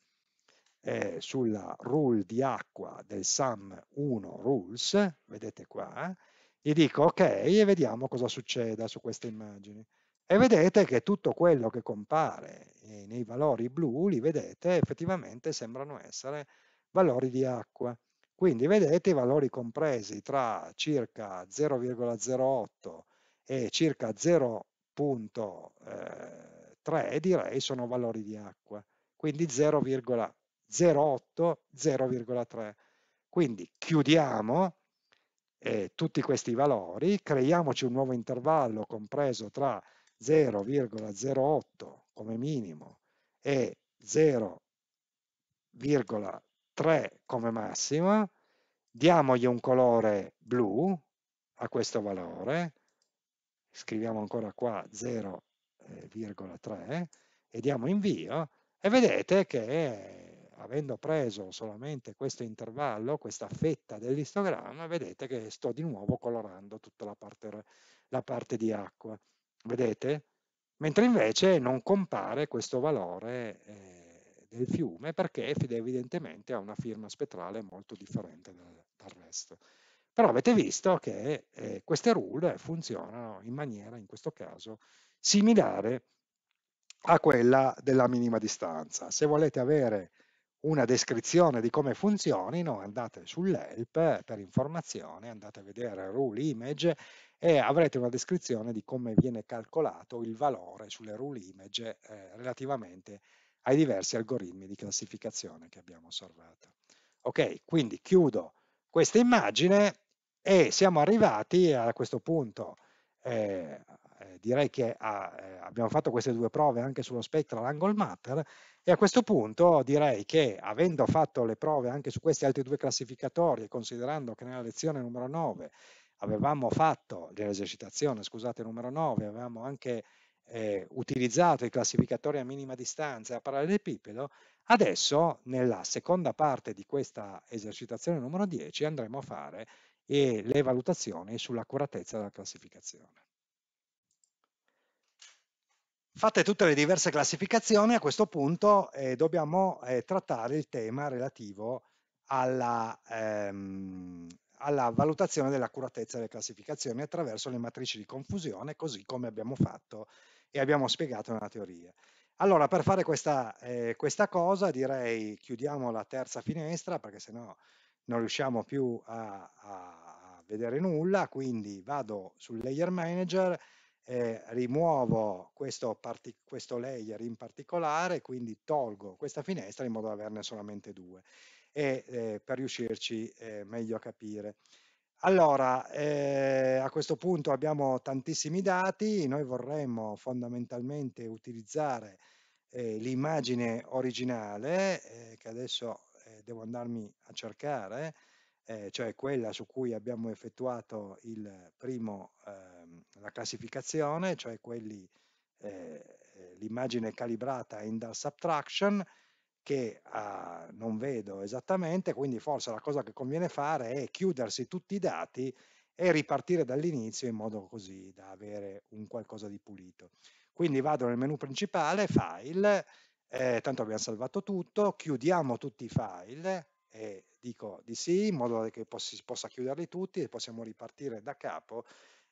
eh, sulla rule di acqua del SAM 1 rules, vedete qua, gli dico ok e vediamo cosa succede su queste immagini. E vedete che tutto quello che compare eh, nei valori blu, li vedete, effettivamente sembrano essere valori di acqua. Quindi vedete i valori compresi tra circa 0,08 e circa 0, punto 3 eh, direi sono valori di acqua, quindi 0,08, 0,3. Quindi chiudiamo eh, tutti questi valori, creiamoci un nuovo intervallo compreso tra 0,08 come minimo e 0,3 come massimo diamogli un colore blu a questo valore, scriviamo ancora qua 0,3 eh, eh, e diamo invio e vedete che avendo preso solamente questo intervallo, questa fetta dell'istogramma, vedete che sto di nuovo colorando tutta la parte, la parte di acqua. Vedete? Mentre invece non compare questo valore eh, del fiume perché evidentemente ha una firma spettrale molto differente dal resto. Però avete visto che eh, queste rule funzionano in maniera, in questo caso, similare a quella della minima distanza. Se volete avere una descrizione di come funzionino, andate sull'help per informazione, andate a vedere rule image e avrete una descrizione di come viene calcolato il valore sulle rule image eh, relativamente ai diversi algoritmi di classificazione che abbiamo osservato. Ok, quindi chiudo questa immagine e siamo arrivati a questo punto, eh, eh direi che a, eh, abbiamo fatto queste due prove anche sullo spettro angle mapper e a questo punto direi che avendo fatto le prove anche su questi altri due classificatori e considerando che nella lezione numero 9 avevamo fatto l'esercitazione, scusate, numero 9, avevamo anche eh, utilizzato i classificatori a minima distanza e a parallelepipedo, adesso nella seconda parte di questa esercitazione numero 10 andremo a fare e le valutazioni sull'accuratezza della classificazione. Fatte tutte le diverse classificazioni, a questo punto eh, dobbiamo eh, trattare il tema relativo alla, ehm, alla valutazione dell'accuratezza delle classificazioni attraverso le matrici di confusione, così come abbiamo fatto e abbiamo spiegato nella teoria. Allora, per fare questa, eh, questa cosa, direi chiudiamo la terza finestra, perché sennò no non riusciamo più a, a vedere nulla, quindi vado sul layer manager, eh, rimuovo questo, questo, layer in particolare, quindi tolgo questa finestra in modo da averne solamente due e eh, per riuscirci eh, meglio a capire. Allora, eh, a questo punto abbiamo tantissimi dati, noi vorremmo fondamentalmente utilizzare eh, l'immagine originale, eh, che adesso devo andarmi a cercare, eh, cioè quella su cui abbiamo effettuato il primo, ehm, la classificazione, cioè quelli, eh, eh l'immagine calibrata in dark subtraction, che ah, non vedo esattamente, quindi forse la cosa che conviene fare è chiudersi tutti i dati e ripartire dall'inizio in modo così da avere un qualcosa di pulito. Quindi vado nel menu principale, File, eh, tanto abbiamo salvato tutto, chiudiamo tutti i file e dico di sì, in modo che si possa chiuderli tutti e possiamo ripartire da capo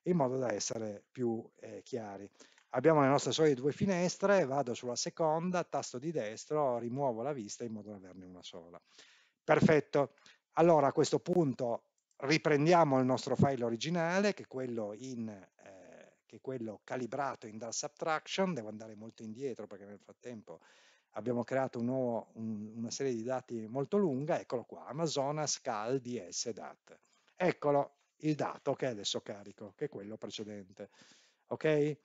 in modo da essere più eh, chiari. Abbiamo le nostre solite due finestre, vado sulla seconda, tasto di destro, rimuovo la vista in modo da averne una sola. Perfetto. Allora a questo punto riprendiamo il nostro file originale, che è quello in eh, che quello calibrato in DAS subtraction, devo andare molto indietro perché nel frattempo abbiamo creato un nuovo, un, una serie di dati molto lunga, eccolo qua, Amazonas cal ds dat. Eccolo il dato che adesso carico, che è quello precedente. Ok?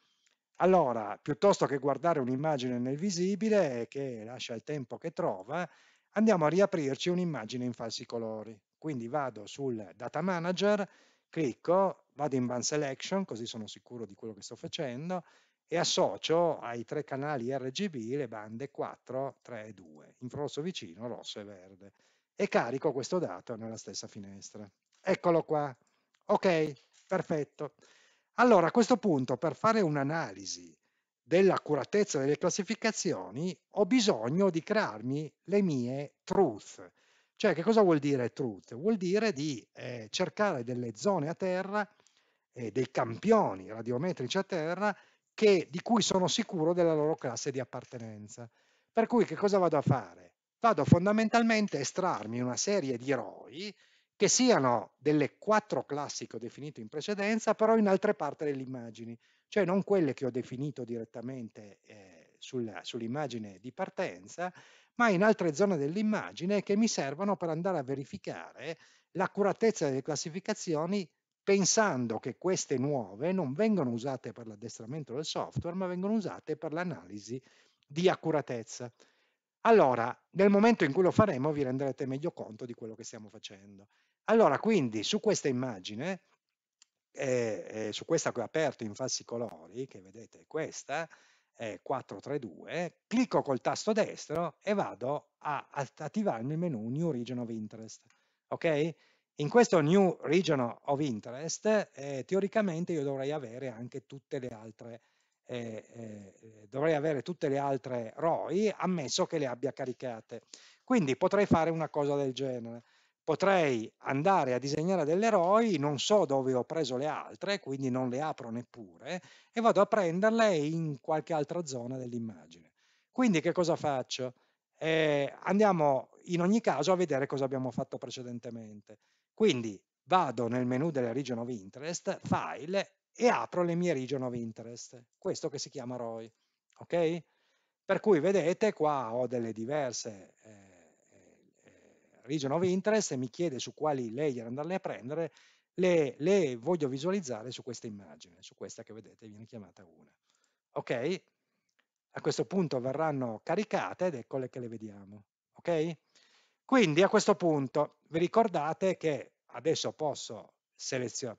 Allora, piuttosto che guardare un'immagine nel visibile che lascia il tempo che trova, andiamo a riaprirci un'immagine in falsi colori. Quindi vado sul data manager Clicco, vado in Band Selection, così sono sicuro di quello che sto facendo, e associo ai tre canali RGB le bande 4, 3 e 2, infrarosso vicino, rosso e verde, e carico questo dato nella stessa finestra. Eccolo qua. Ok, perfetto. Allora, a questo punto, per fare un'analisi dell'accuratezza delle classificazioni, ho bisogno di crearmi le mie truth, cioè, che cosa vuol dire truth? Vuol dire di eh, cercare delle zone a terra, eh, dei campioni radiometrici a terra, che, di cui sono sicuro della loro classe di appartenenza. Per cui che cosa vado a fare? Vado fondamentalmente a estrarmi una serie di ROI che siano delle quattro classi che ho definito in precedenza, però in altre parti delle immagini, cioè non quelle che ho definito direttamente eh, sulla, sull'immagine di partenza, ma in altre zone dell'immagine che mi servono per andare a verificare l'accuratezza delle classificazioni pensando che queste nuove non vengono usate per l'addestramento del software, ma vengono usate per l'analisi di accuratezza. Allora, nel momento in cui lo faremo vi renderete meglio conto di quello che stiamo facendo. Allora, quindi su questa immagine, eh, eh, su questa che ho aperto in falsi colori, che vedete è questa, 432, eh, clicco col tasto destro e vado a attivarmi il menu New Region of Interest. Ok? In questo New Region of Interest, eh, teoricamente io dovrei avere anche tutte le altre eh, eh dovrei avere tutte le altre ROI, ammesso che le abbia caricate. Quindi potrei fare una cosa del genere potrei andare a disegnare delle eroi, non so dove ho preso le altre, quindi non le apro neppure, e vado a prenderle in qualche altra zona dell'immagine. Quindi che cosa faccio? Eh, andiamo in ogni caso a vedere cosa abbiamo fatto precedentemente. Quindi vado nel menu delle region of interest, file, e apro le mie region of interest, questo che si chiama ROI. Ok? Per cui vedete qua ho delle diverse eh, region of interest e mi chiede su quali layer andarle a prendere, le, le voglio visualizzare su questa immagine, su questa che vedete viene chiamata una. Ok? A questo punto verranno caricate ed eccole che le vediamo. Ok? Quindi a questo punto vi ricordate che adesso posso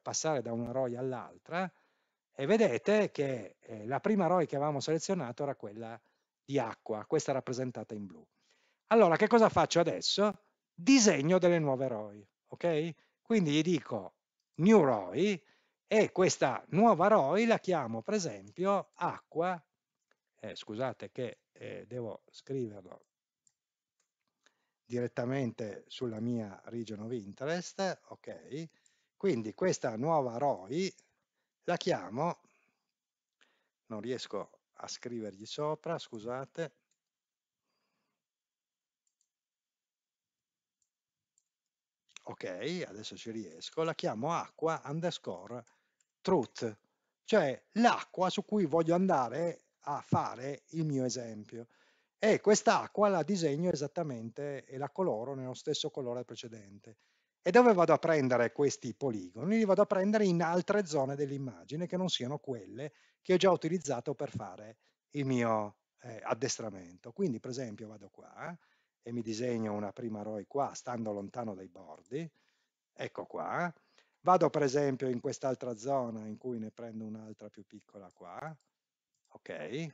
passare da una ROI all'altra e vedete che eh, la prima ROI che avevamo selezionato era quella di acqua, questa rappresentata in blu. Allora, che cosa faccio adesso? disegno delle nuove ROI. Okay? Quindi gli dico new ROI e questa nuova ROI la chiamo per esempio acqua, eh, scusate che eh, devo scriverlo direttamente sulla mia region of interest, ok? Quindi questa nuova ROI la chiamo, non riesco a scrivergli sopra, scusate, ok, adesso ci riesco, la chiamo acqua underscore truth, cioè l'acqua su cui voglio andare a fare il mio esempio. E quest'acqua la disegno esattamente e la coloro nello stesso colore precedente. E dove vado a prendere questi poligoni? Li vado a prendere in altre zone dell'immagine che non siano quelle che ho già utilizzato per fare il mio eh, addestramento. Quindi per esempio vado qua, eh, e mi disegno una prima ROI qua, stando lontano dai bordi, ecco qua, vado per esempio in quest'altra zona in cui ne prendo un'altra più piccola qua, ok,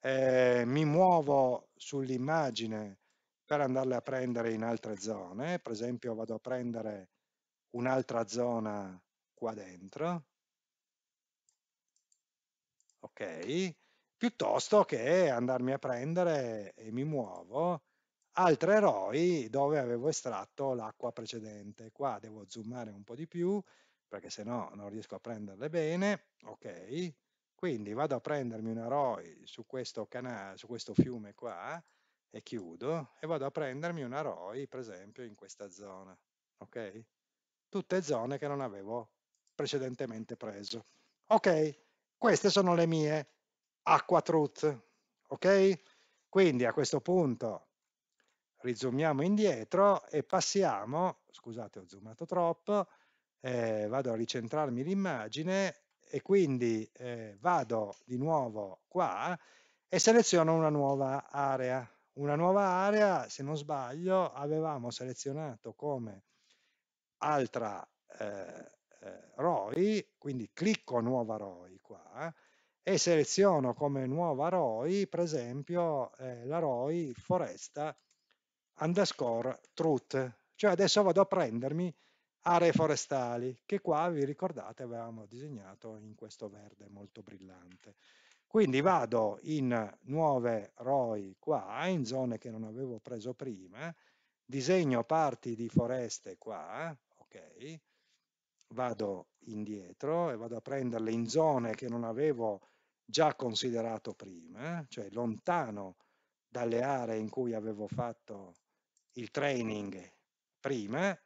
eh, mi muovo sull'immagine per andarle a prendere in altre zone, per esempio vado a prendere un'altra zona qua dentro, ok, piuttosto che andarmi a prendere e mi muovo altre ROI dove avevo estratto l'acqua precedente. Qua devo zoomare un po' di più perché se no non riesco a prenderle bene. Ok, quindi vado a prendermi una ROI su questo, canale, su questo fiume qua e chiudo e vado a prendermi una ROI per esempio in questa zona. Ok, tutte zone che non avevo precedentemente preso. Ok, queste sono le mie acqua truth. Ok, quindi a questo punto rizoomiamo indietro e passiamo, scusate ho zoomato troppo, eh, vado a ricentrarmi l'immagine e quindi eh, vado di nuovo qua e seleziono una nuova area. Una nuova area, se non sbaglio, avevamo selezionato come altra eh, eh ROI, quindi clicco nuova ROI qua, e seleziono come nuova ROI, per esempio, eh, la ROI foresta underscore truth, cioè adesso vado a prendermi aree forestali che qua vi ricordate avevamo disegnato in questo verde molto brillante. Quindi vado in nuove ROI qua, in zone che non avevo preso prima, disegno parti di foreste qua, ok, vado indietro e vado a prenderle in zone che non avevo già considerato prima, cioè lontano dalle aree in cui avevo fatto il training prima,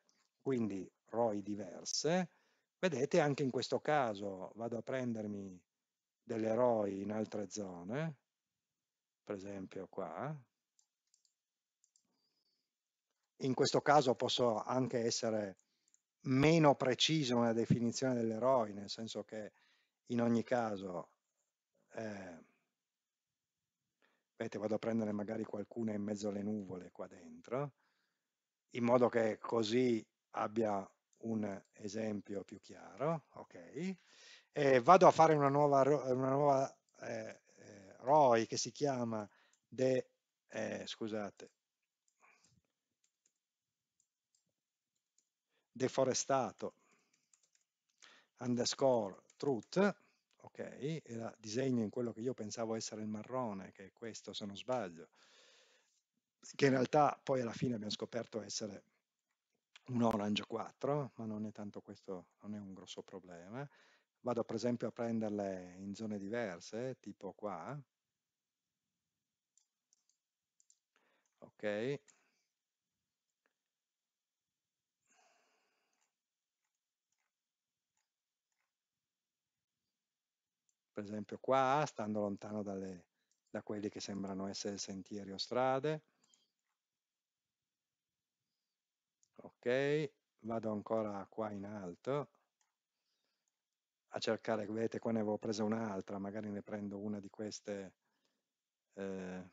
quindi ROI diverse, vedete anche in questo caso vado a prendermi delle ROI in altre zone, per esempio qua, in questo caso posso anche essere meno preciso nella definizione delle ROI, nel senso che in ogni caso, eh, vedete, vado a prendere magari qualcuna in mezzo alle nuvole qua dentro, in modo che così abbia un esempio più chiaro, ok? E vado a fare una nuova, una nuova eh, eh, ROI che si chiama de, eh, scusate, deforestato underscore truth, ok? E la disegno in quello che io pensavo essere il marrone, che è questo se non sbaglio, che in realtà poi alla fine abbiamo scoperto essere un Orange 4, ma non è tanto questo, non è un grosso problema. Vado per esempio a prenderle in zone diverse, tipo qua. Ok. Per esempio qua, stando lontano dalle, da quelli che sembrano essere sentieri o strade. ok vado ancora qua in alto a cercare vedete qua ne avevo presa un'altra magari ne prendo una di queste eh,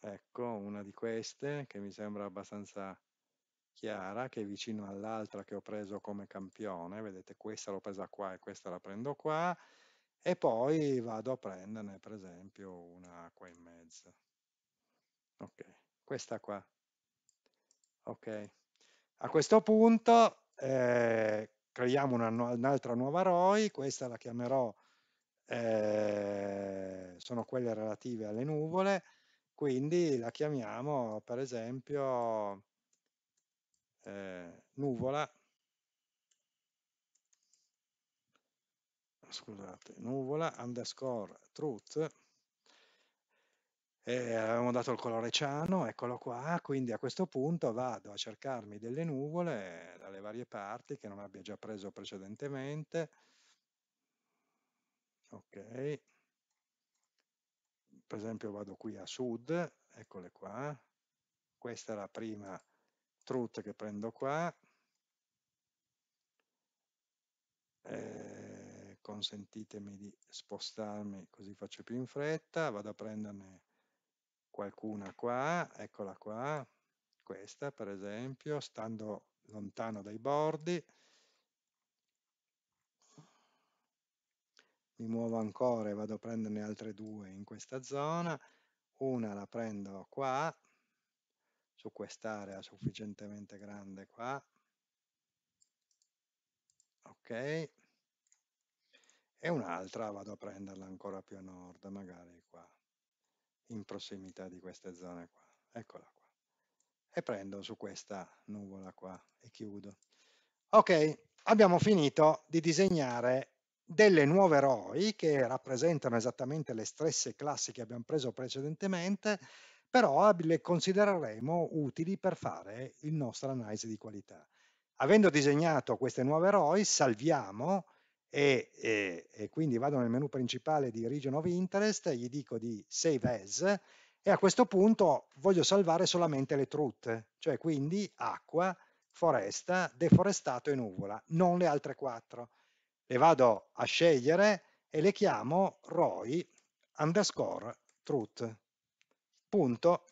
ecco una di queste che mi sembra abbastanza chiara che è vicino all'altra che ho preso come campione vedete questa l'ho presa qua e questa la prendo qua e poi vado a prenderne per esempio una qua in mezzo ok questa qua Ok, a questo punto eh, creiamo un'altra un nuova ROI, questa la chiamerò, eh, sono quelle relative alle nuvole, quindi la chiamiamo per esempio eh, nuvola, scusate, nuvola underscore truth eh, avevamo dato il colore ciano, eccolo qua, quindi a questo punto vado a cercarmi delle nuvole dalle varie parti che non abbia già preso precedentemente. Ok, per esempio vado qui a sud, eccole qua, questa è la prima truth che prendo qua, eh, consentitemi di spostarmi così faccio più in fretta, vado a prenderne qualcuna qua, eccola qua, questa per esempio, stando lontano dai bordi, mi muovo ancora e vado a prenderne altre due in questa zona, una la prendo qua, su quest'area sufficientemente grande qua, ok, e un'altra vado a prenderla ancora più a nord, magari qua in prossimità di questa zona qua, eccola qua, e prendo su questa nuvola qua e chiudo. Ok, abbiamo finito di disegnare delle nuove ROI che rappresentano esattamente le stesse classi che abbiamo preso precedentemente, però le considereremo utili per fare il nostro analisi di qualità. Avendo disegnato queste nuove ROI, salviamo e, e, eh, e, quindi vado nel menu principale di Region of Interest, gli dico di Save As e a questo punto voglio salvare solamente le truth, cioè quindi acqua, foresta, deforestato e nuvola, non le altre quattro. Le vado a scegliere e le chiamo ROI underscore truth. Punto.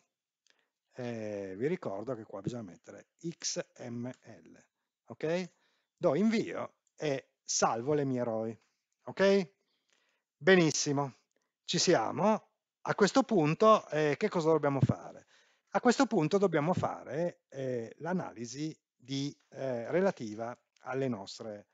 Eh, vi ricordo che qua bisogna mettere xml, ok? Do invio e salvo le mie ROI. Ok? Benissimo, ci siamo. A questo punto eh, che cosa dobbiamo fare? A questo punto dobbiamo fare eh, l'analisi eh, relativa alle nostre,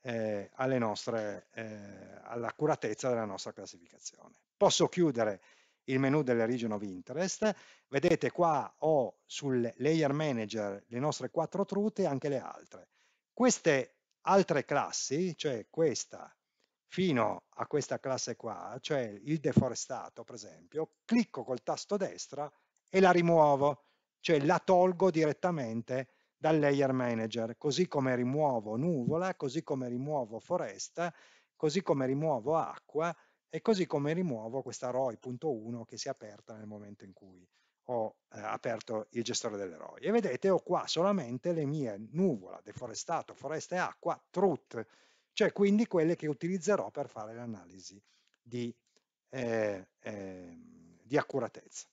eh, alle nostre, eh, all'accuratezza della nostra classificazione. Posso chiudere il menu delle region of interest, vedete qua ho sul layer manager le nostre quattro trute e anche le altre. Queste altre classi, cioè questa fino a questa classe qua, cioè il deforestato per esempio, clicco col tasto destra e la rimuovo, cioè la tolgo direttamente dal layer manager, così come rimuovo nuvola, così come rimuovo foresta, così come rimuovo acqua e così come rimuovo questa ROI.1 che si è aperta nel momento in cui ho eh, aperto il gestore delle e vedete ho qua solamente le mie nuvola, deforestato, foresta e acqua, truth, cioè quindi quelle che utilizzerò per fare l'analisi di, eh, eh, di accuratezza.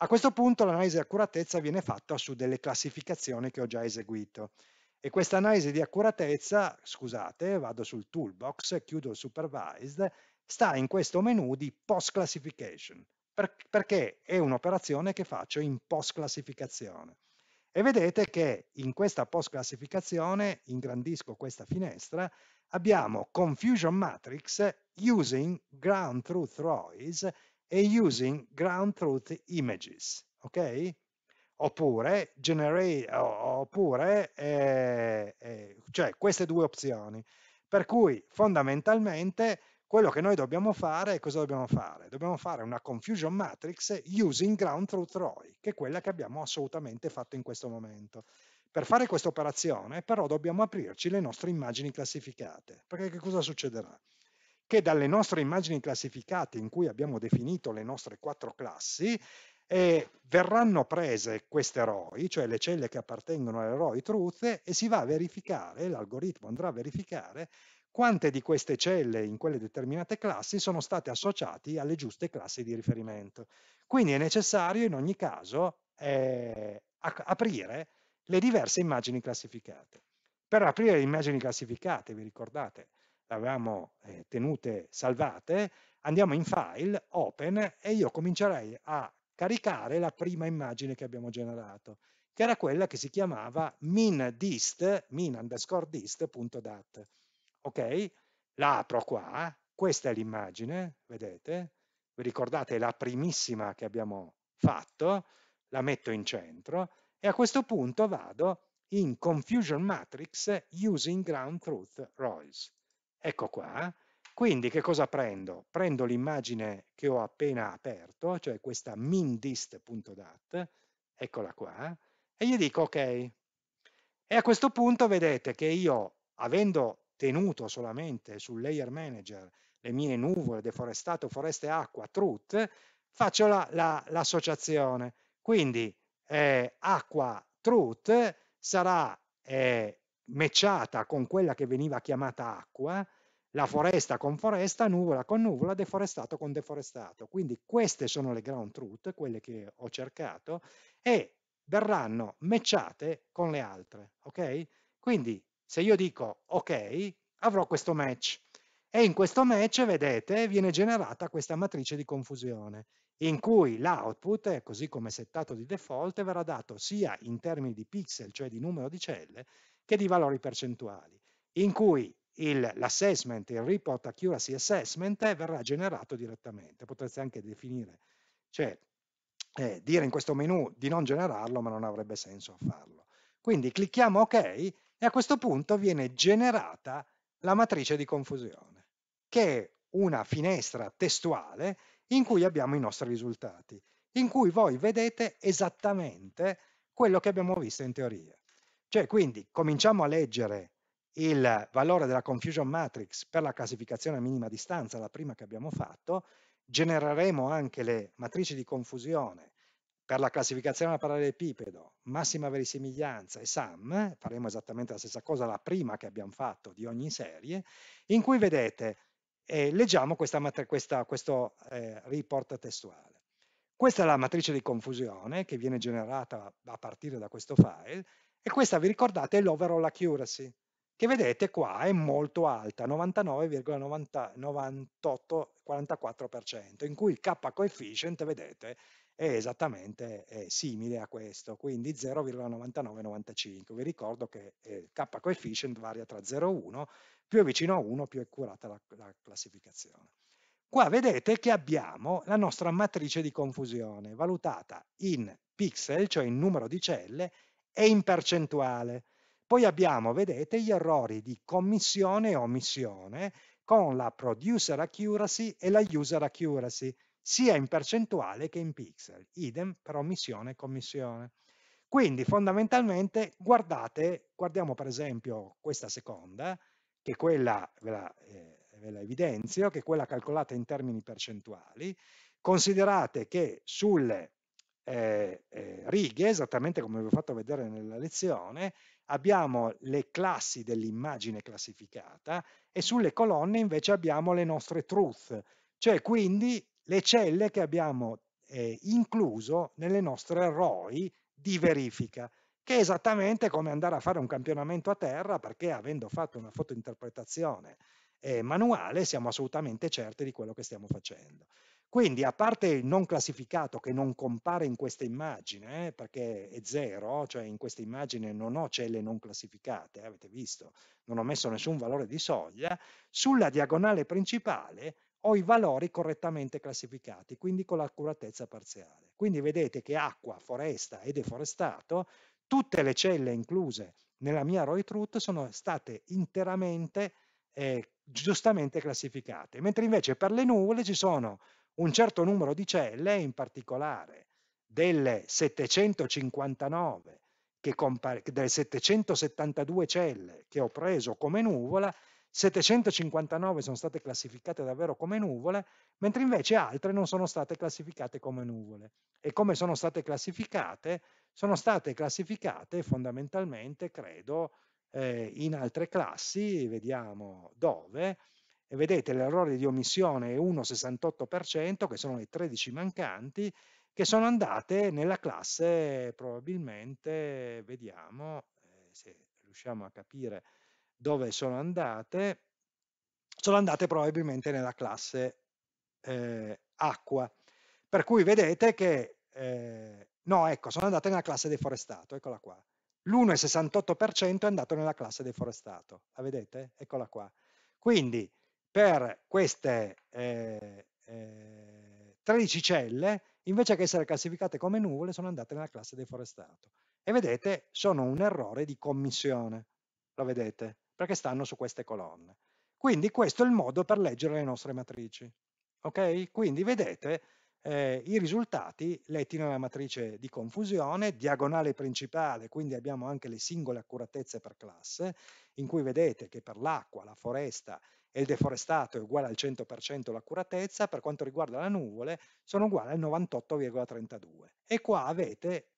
A questo punto l'analisi di accuratezza viene fatta su delle classificazioni che ho già eseguito e questa analisi di accuratezza, scusate, vado sul toolbox, chiudo il supervised, sta in questo menu di post classification, per, perché è un'operazione che faccio in post classificazione. E vedete che in questa post classificazione, ingrandisco questa finestra, abbiamo confusion matrix using ground truth rows e using ground truth images, ok? Oppure, generate, oppure eh, eh, cioè queste due opzioni. Per cui fondamentalmente quello che noi dobbiamo fare è cosa dobbiamo fare? Dobbiamo fare una confusion matrix using ground truth ROI, che è quella che abbiamo assolutamente fatto in questo momento. Per fare questa operazione però dobbiamo aprirci le nostre immagini classificate, perché che cosa succederà? Che dalle nostre immagini classificate in cui abbiamo definito le nostre quattro classi, eh, verranno prese queste ROI, cioè le celle che appartengono alle ROI truth, e si va a verificare, l'algoritmo andrà a verificare quante di queste celle in quelle determinate classi sono state associate alle giuste classi di riferimento. Quindi è necessario in ogni caso eh, aprire le diverse immagini classificate. Per aprire le immagini classificate, vi ricordate, le avevamo eh, tenute salvate, andiamo in file, open e io comincerei a caricare la prima immagine che abbiamo generato, che era quella che si chiamava min dist, min underscore dist.dat ok? La apro qua, questa è l'immagine, vedete? Vi ricordate la primissima che abbiamo fatto? La metto in centro e a questo punto vado in Confusion Matrix using Ground Truth Royce. Ecco qua. Quindi che cosa prendo? Prendo l'immagine che ho appena aperto, cioè questa mindist.dat, eccola qua, e gli dico ok. E a questo punto vedete che io, avendo tenuto solamente sul layer manager le mie nuvole deforestato, foreste, acqua, truth, faccio l'associazione. La, la, Quindi eh, acqua truth sarà eh, matchata con quella che veniva chiamata acqua, la foresta con foresta, nuvola con nuvola, deforestato con deforestato. Quindi queste sono le ground truth, quelle che ho cercato, e verranno matchate con le altre. Ok? Quindi se io dico ok, avrò questo match e in questo match, vedete, viene generata questa matrice di confusione in cui l'output, così come settato di default, verrà dato sia in termini di pixel, cioè di numero di celle, che di valori percentuali, in cui l'assessment, il, il report accuracy assessment eh, verrà generato direttamente. Potreste anche definire, cioè eh, dire in questo menu di non generarlo, ma non avrebbe senso farlo. Quindi clicchiamo ok e a questo punto viene generata la matrice di confusione, che è una finestra testuale in cui abbiamo i nostri risultati, in cui voi vedete esattamente quello che abbiamo visto in teoria. Cioè, quindi, cominciamo a leggere il valore della confusion matrix per la classificazione a minima distanza, la prima che abbiamo fatto, genereremo anche le matrici di confusione per la classificazione del parallelepipedo, massima verisimiglianza e SAM, faremo esattamente la stessa cosa, la prima che abbiamo fatto di ogni serie, in cui vedete, eh, leggiamo questa, questa, questo eh, report testuale. Questa è la matrice di confusione che viene generata a partire da questo file e questa, vi ricordate, è l'overall accuracy, che vedete qua è molto alta, 99,9844%, in cui il K coefficient, vedete, è esattamente è simile a questo, quindi 0,9995. Vi ricordo che il eh, K coefficient varia tra 0 e 1, più è vicino a 1 più è curata la, la classificazione. Qua vedete che abbiamo la nostra matrice di confusione valutata in pixel, cioè in numero di celle, e in percentuale. Poi abbiamo, vedete, gli errori di commissione e omissione con la producer accuracy e la user accuracy, sia in percentuale che in pixel, idem per omissione e commissione. Quindi fondamentalmente guardate, guardiamo per esempio questa seconda, che è quella, ve la, eh, ve la evidenzio, che è quella calcolata in termini percentuali, considerate che sulle eh, eh, righe, esattamente come vi ho fatto vedere nella lezione, abbiamo le classi dell'immagine classificata e sulle colonne invece abbiamo le nostre truth, cioè quindi le celle che abbiamo eh, incluso nelle nostre ROI di verifica, che è esattamente come andare a fare un campionamento a terra perché avendo fatto una fotointerpretazione eh, manuale siamo assolutamente certi di quello che stiamo facendo. Quindi a parte il non classificato che non compare in questa immagine, eh, perché è zero, cioè in questa immagine non ho celle non classificate, eh, avete visto, non ho messo nessun valore di soglia, sulla diagonale principale ho i valori correttamente classificati, quindi con l'accuratezza parziale. Quindi vedete che acqua, foresta e deforestato, tutte le celle incluse nella mia Roy Truth sono state interamente eh, giustamente classificate, mentre invece per le nuvole ci sono un certo numero di celle, in particolare delle 759 che delle 772 celle che ho preso come nuvola 759 sono state classificate davvero come nuvole, mentre invece altre non sono state classificate come nuvole. E come sono state classificate? Sono state classificate fondamentalmente, credo, eh, in altre classi, vediamo dove, e vedete l'errore di omissione è 1,68%, che sono le 13 mancanti, che sono andate nella classe probabilmente, vediamo eh, se riusciamo a capire dove sono andate? Sono andate probabilmente nella classe eh, acqua. Per cui vedete che, eh, no, ecco, sono andate nella classe deforestato, eccola qua. L'1,68% è andato nella classe deforestato, la vedete? Eccola qua. Quindi per queste eh, 13 ehm, celle, invece che essere classificate come nuvole, sono andate nella classe deforestato. E vedete, sono un errore di commissione, lo vedete? perché stanno su queste colonne. Quindi questo è il modo per leggere le nostre matrici. Okay? Quindi vedete eh, i risultati letti nella matrice di confusione, diagonale principale, quindi abbiamo anche le singole accuratezze per classe, in cui vedete che per l'acqua, la foresta e il deforestato è uguale al 100% l'accuratezza, per quanto riguarda la nuvole sono uguali al 98,32. E qua avete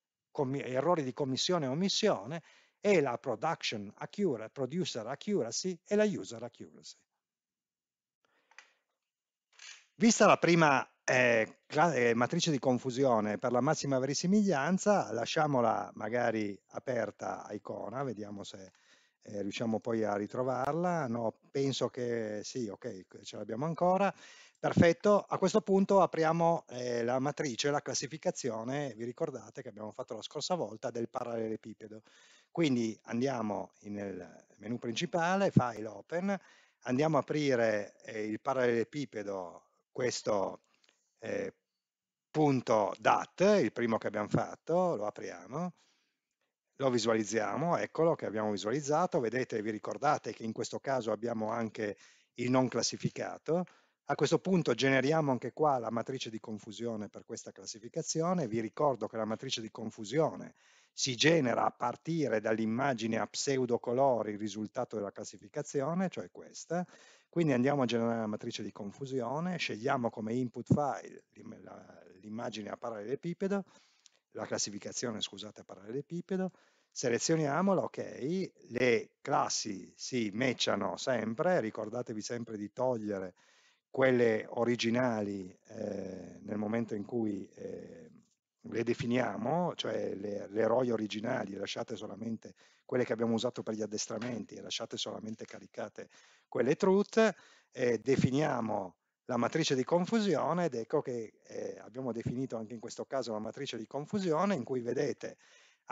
errori di commissione e omissione è la production accuracy, producer accuracy e la user accuracy. Vista la prima eh, eh matrice di confusione per la massima verosimiglianza, lasciamola magari aperta a icona, vediamo se eh, riusciamo poi a ritrovarla. No, penso che sì, ok, ce l'abbiamo ancora. Perfetto, a questo punto apriamo eh, la matrice, la classificazione, vi ricordate che abbiamo fatto la scorsa volta, del parallelepipedo. Quindi andiamo nel menu principale, File Open, andiamo a aprire eh, il parallelepipedo, questo eh, punto .dat, il primo che abbiamo fatto, lo apriamo, lo visualizziamo, eccolo che abbiamo visualizzato, vedete, vi ricordate che in questo caso abbiamo anche il non classificato, a questo punto generiamo anche qua la matrice di confusione per questa classificazione, vi ricordo che la matrice di confusione si genera a partire dall'immagine a pseudocolori il risultato della classificazione, cioè questa, quindi andiamo a generare una matrice di confusione, scegliamo come input file l'immagine a parallelepipedo, la classificazione scusate a parallelepipedo, selezioniamola, ok, le classi si matchano sempre, ricordatevi sempre di togliere quelle originali eh, nel momento in cui eh, le definiamo, cioè le, le ROI originali, lasciate solamente quelle che abbiamo usato per gli addestramenti lasciate solamente caricate quelle truth, eh, definiamo la matrice di confusione ed ecco che eh, abbiamo definito anche in questo caso la matrice di confusione in cui vedete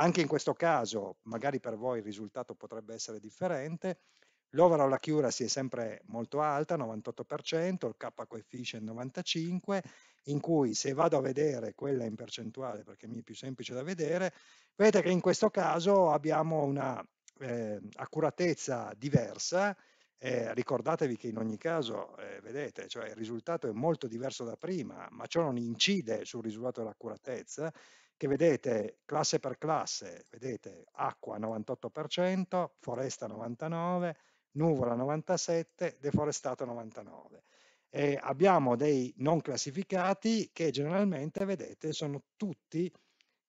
anche in questo caso, magari per voi il risultato potrebbe essere differente, L'overall accuracy è sempre molto alta, 98%, il K coefficient 95%, in cui se vado a vedere quella in percentuale, perché mi è più semplice da vedere, vedete che in questo caso abbiamo una eh, accuratezza diversa, eh, ricordatevi che in ogni caso, eh, vedete, cioè il risultato è molto diverso da prima, ma ciò non incide sul risultato dell'accuratezza, che vedete classe per classe, vedete acqua 98%, foresta 99%, Nuvola 97, Deforestato 99. E abbiamo dei non classificati che generalmente, vedete, sono tutti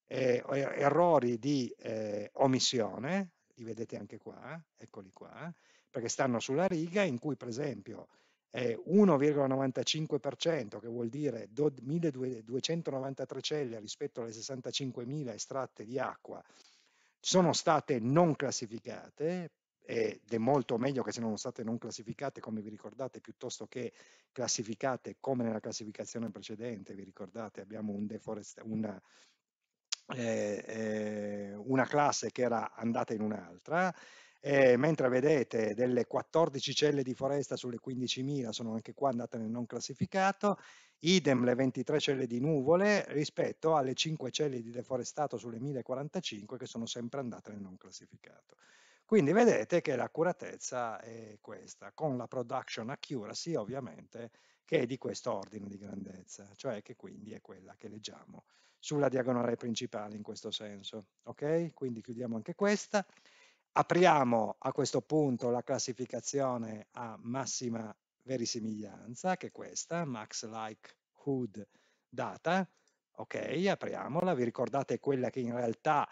eh, er-, errori di eh, omissione, li vedete anche qua, eccoli qua, perché stanno sulla riga in cui per esempio è 1,95%, che vuol dire 1293 celle rispetto alle 65.000 estratte di acqua, sono state non classificate ed è molto meglio che se non state non classificate come vi ricordate piuttosto che classificate come nella classificazione precedente, vi ricordate abbiamo un deforest, una, eh, eh, una classe che era andata in un'altra eh, mentre vedete delle 14 celle di foresta sulle 15.000 sono anche qua andate nel non classificato, idem le 23 celle di nuvole rispetto alle 5 celle di deforestato sulle 1045 che sono sempre andate nel non classificato. Quindi vedete che l'accuratezza è questa, con la production accuracy ovviamente che è di questo ordine di grandezza, cioè che quindi è quella che leggiamo sulla diagonale principale in questo senso. Ok? Quindi chiudiamo anche questa. Apriamo a questo punto la classificazione a massima verisimiglianza, che è questa, max likelihood data. Ok, apriamola. Vi ricordate quella che in realtà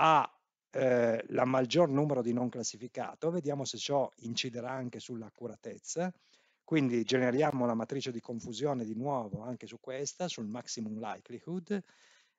ha eh, la maggior numero di non classificato, vediamo se ciò inciderà anche sull'accuratezza, quindi generiamo la matrice di confusione di nuovo anche su questa, sul maximum likelihood,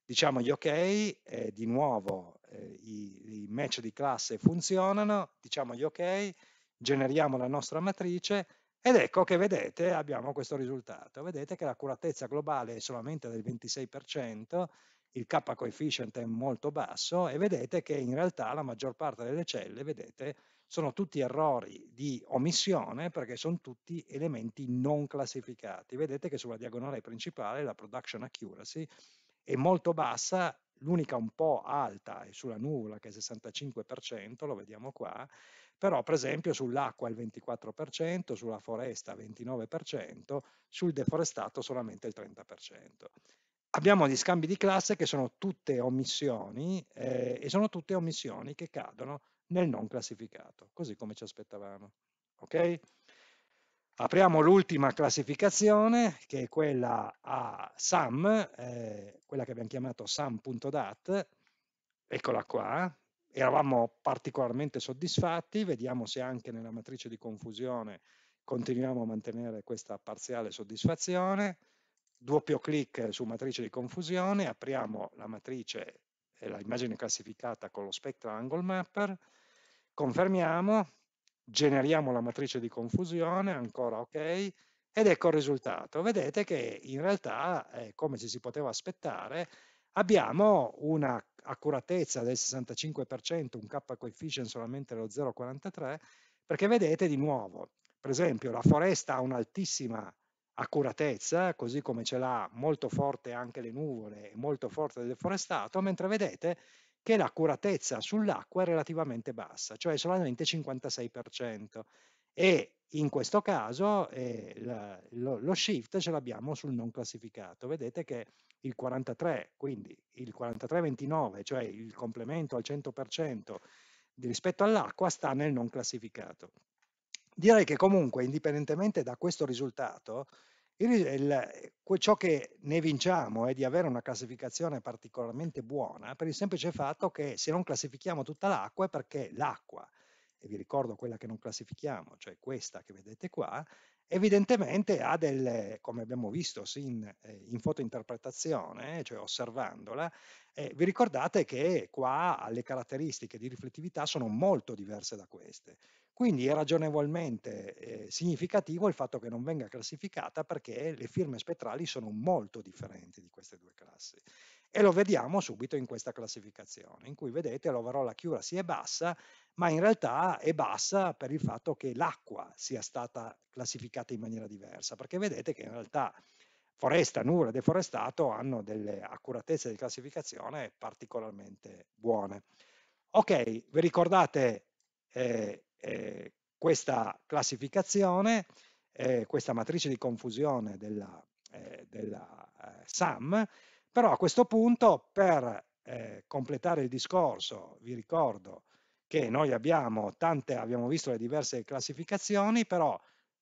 diciamo gli ok, eh, di nuovo eh, i, i, match di classe funzionano, diciamo gli ok, generiamo la nostra matrice ed ecco che vedete abbiamo questo risultato, vedete che l'accuratezza globale è solamente del 26%, il K coefficient è molto basso e vedete che in realtà la maggior parte delle celle, vedete, sono tutti errori di omissione perché sono tutti elementi non classificati. Vedete che sulla diagonale principale la production accuracy è molto bassa, l'unica un po' alta è sulla nuvola che è 65%, lo vediamo qua, però per esempio sull'acqua il 24%, sulla foresta 29%, sul deforestato solamente il 30% abbiamo gli scambi di classe che sono tutte omissioni eh, e sono tutte omissioni che cadono nel non classificato, così come ci aspettavamo. Okay? Apriamo l'ultima classificazione che è quella a SAM, eh, quella che abbiamo chiamato SAM.dat, eccola qua, eravamo particolarmente soddisfatti, vediamo se anche nella matrice di confusione continuiamo a mantenere questa parziale soddisfazione, doppio clic su matrice di confusione, apriamo la matrice, l'immagine classificata con lo Spectral Angle Mapper, confermiamo, generiamo la matrice di confusione, ancora ok, ed ecco il risultato. Vedete che in realtà, eh, come ci si poteva aspettare, abbiamo una accuratezza del 65%, un K coefficient solamente dello 0,43, perché vedete di nuovo, per esempio, la foresta ha un'altissima accuratezza, così come ce l'ha molto forte anche le nuvole molto forte del deforestato, mentre vedete che l'accuratezza sull'acqua è relativamente bassa, cioè solamente 56%. E in questo caso eh, la, lo, lo, shift ce l'abbiamo sul non classificato. Vedete che il 43, quindi il 43-29, cioè il complemento al 100% rispetto all'acqua, sta nel non classificato. Direi che comunque, indipendentemente da questo risultato, il il- eh, ciò che ne vinciamo è di avere una classificazione particolarmente buona per il semplice fatto che se non classifichiamo tutta l'acqua è perché l'acqua, e vi ricordo quella che non classifichiamo, cioè questa che vedete qua, evidentemente ha delle, come abbiamo visto sì, in, eh, in fotointerpretazione, cioè osservandola, eh, vi ricordate che qua le caratteristiche di riflettività sono molto diverse da queste. Quindi è ragionevolmente eh, significativo il fatto che non venga classificata perché le firme spettrali sono molto differenti di queste due classi. E lo vediamo subito in questa classificazione, in cui vedete l'overola accuracy è bassa, ma in realtà è bassa per il fatto che l'acqua sia stata classificata in maniera diversa, perché vedete che in realtà foresta, e deforestato hanno delle accuratezze di classificazione particolarmente buone. Ok, vi ricordate eh, eh, questa classificazione, eh, questa matrice di confusione della, eh, della eh, SAM, però a questo punto per completare il discorso vi ricordo che noi abbiamo tante, abbiamo visto le diverse classificazioni, però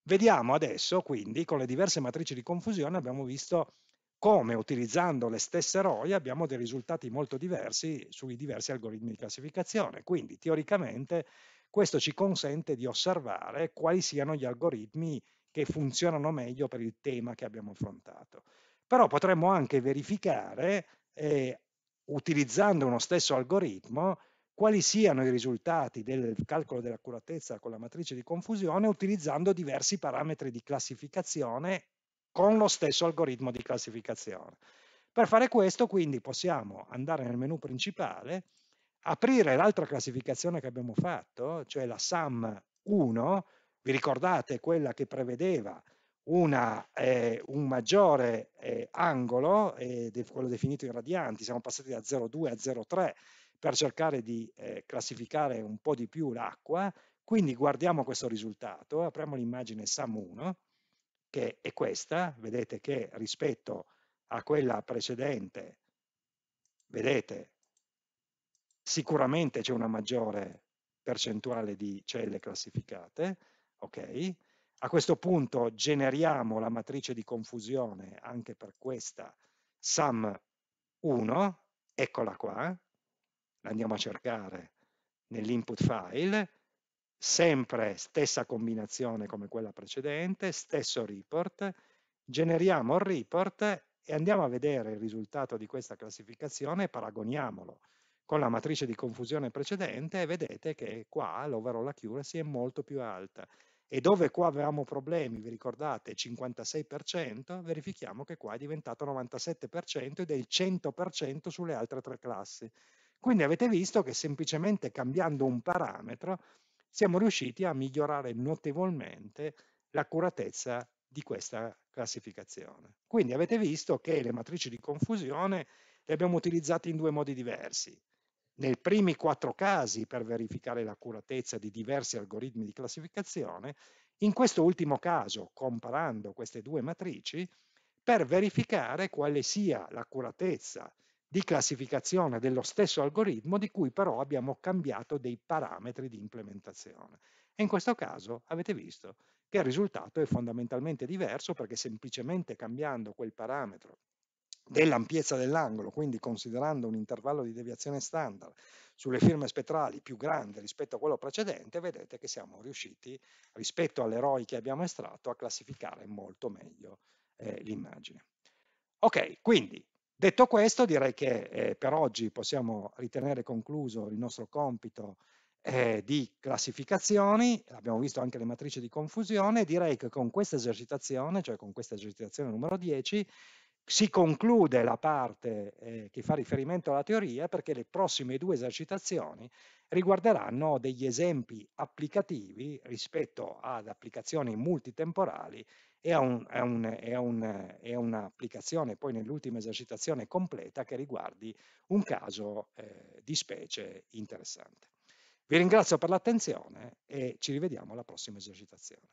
vediamo adesso quindi con le diverse matrici di confusione abbiamo visto come utilizzando le stesse ROI abbiamo dei risultati molto diversi sui diversi algoritmi di classificazione. Quindi teoricamente questo ci consente di osservare quali siano gli algoritmi che funzionano meglio per il tema che abbiamo affrontato. Però potremmo anche verificare, eh, utilizzando uno stesso algoritmo, quali siano i risultati del calcolo dell'accuratezza con la matrice di confusione utilizzando diversi parametri di classificazione con lo stesso algoritmo di classificazione. Per fare questo quindi possiamo andare nel menu principale aprire l'altra classificazione che abbiamo fatto, cioè la SAM 1, vi ricordate quella che prevedeva una, eh, un maggiore eh, angolo, eh, quello definito in radianti, siamo passati da 0,2 a 0,3 per cercare di eh, classificare un po' di più l'acqua, quindi guardiamo questo risultato, apriamo l'immagine SAM1, che è questa, vedete che rispetto a quella precedente, vedete sicuramente c'è una maggiore percentuale di celle classificate, ok? A questo punto generiamo la matrice di confusione anche per questa SAM 1, eccola qua, la andiamo a cercare nell'input file, sempre stessa combinazione come quella precedente, stesso report, generiamo il report e andiamo a vedere il risultato di questa classificazione e paragoniamolo con la matrice di confusione precedente e vedete che qua l'overall accuracy è molto più alta. E dove qua avevamo problemi, vi ricordate, 56%, verifichiamo che qua è diventato 97% ed è il 100% sulle altre tre classi. Quindi avete visto che semplicemente cambiando un parametro siamo riusciti a migliorare notevolmente l'accuratezza di questa classificazione. Quindi avete visto che le matrici di confusione le abbiamo utilizzate in due modi diversi nei primi quattro casi per verificare l'accuratezza di diversi algoritmi di classificazione, in questo ultimo caso, comparando queste due matrici, per verificare quale sia l'accuratezza di classificazione dello stesso algoritmo di cui però abbiamo cambiato dei parametri di implementazione. E in questo caso avete visto che il risultato è fondamentalmente diverso perché semplicemente cambiando quel parametro dell'ampiezza dell'angolo, quindi considerando un intervallo di deviazione standard sulle firme spettrali più grande rispetto a quello precedente, vedete che siamo riusciti, rispetto all'eroi che abbiamo estratto, a classificare molto meglio eh, l'immagine. Ok, quindi detto questo direi che eh, per oggi possiamo ritenere concluso il nostro compito eh, di classificazioni, abbiamo visto anche le matrici di confusione, direi che con questa esercitazione, cioè con questa esercitazione numero 10, si conclude la parte eh, che fa riferimento alla teoria perché le prossime due esercitazioni riguarderanno degli esempi applicativi rispetto ad applicazioni multitemporali e a, un, a, un, a, un, a un'applicazione poi nell'ultima esercitazione completa che riguardi un caso eh, di specie interessante. Vi ringrazio per l'attenzione e ci rivediamo alla prossima esercitazione.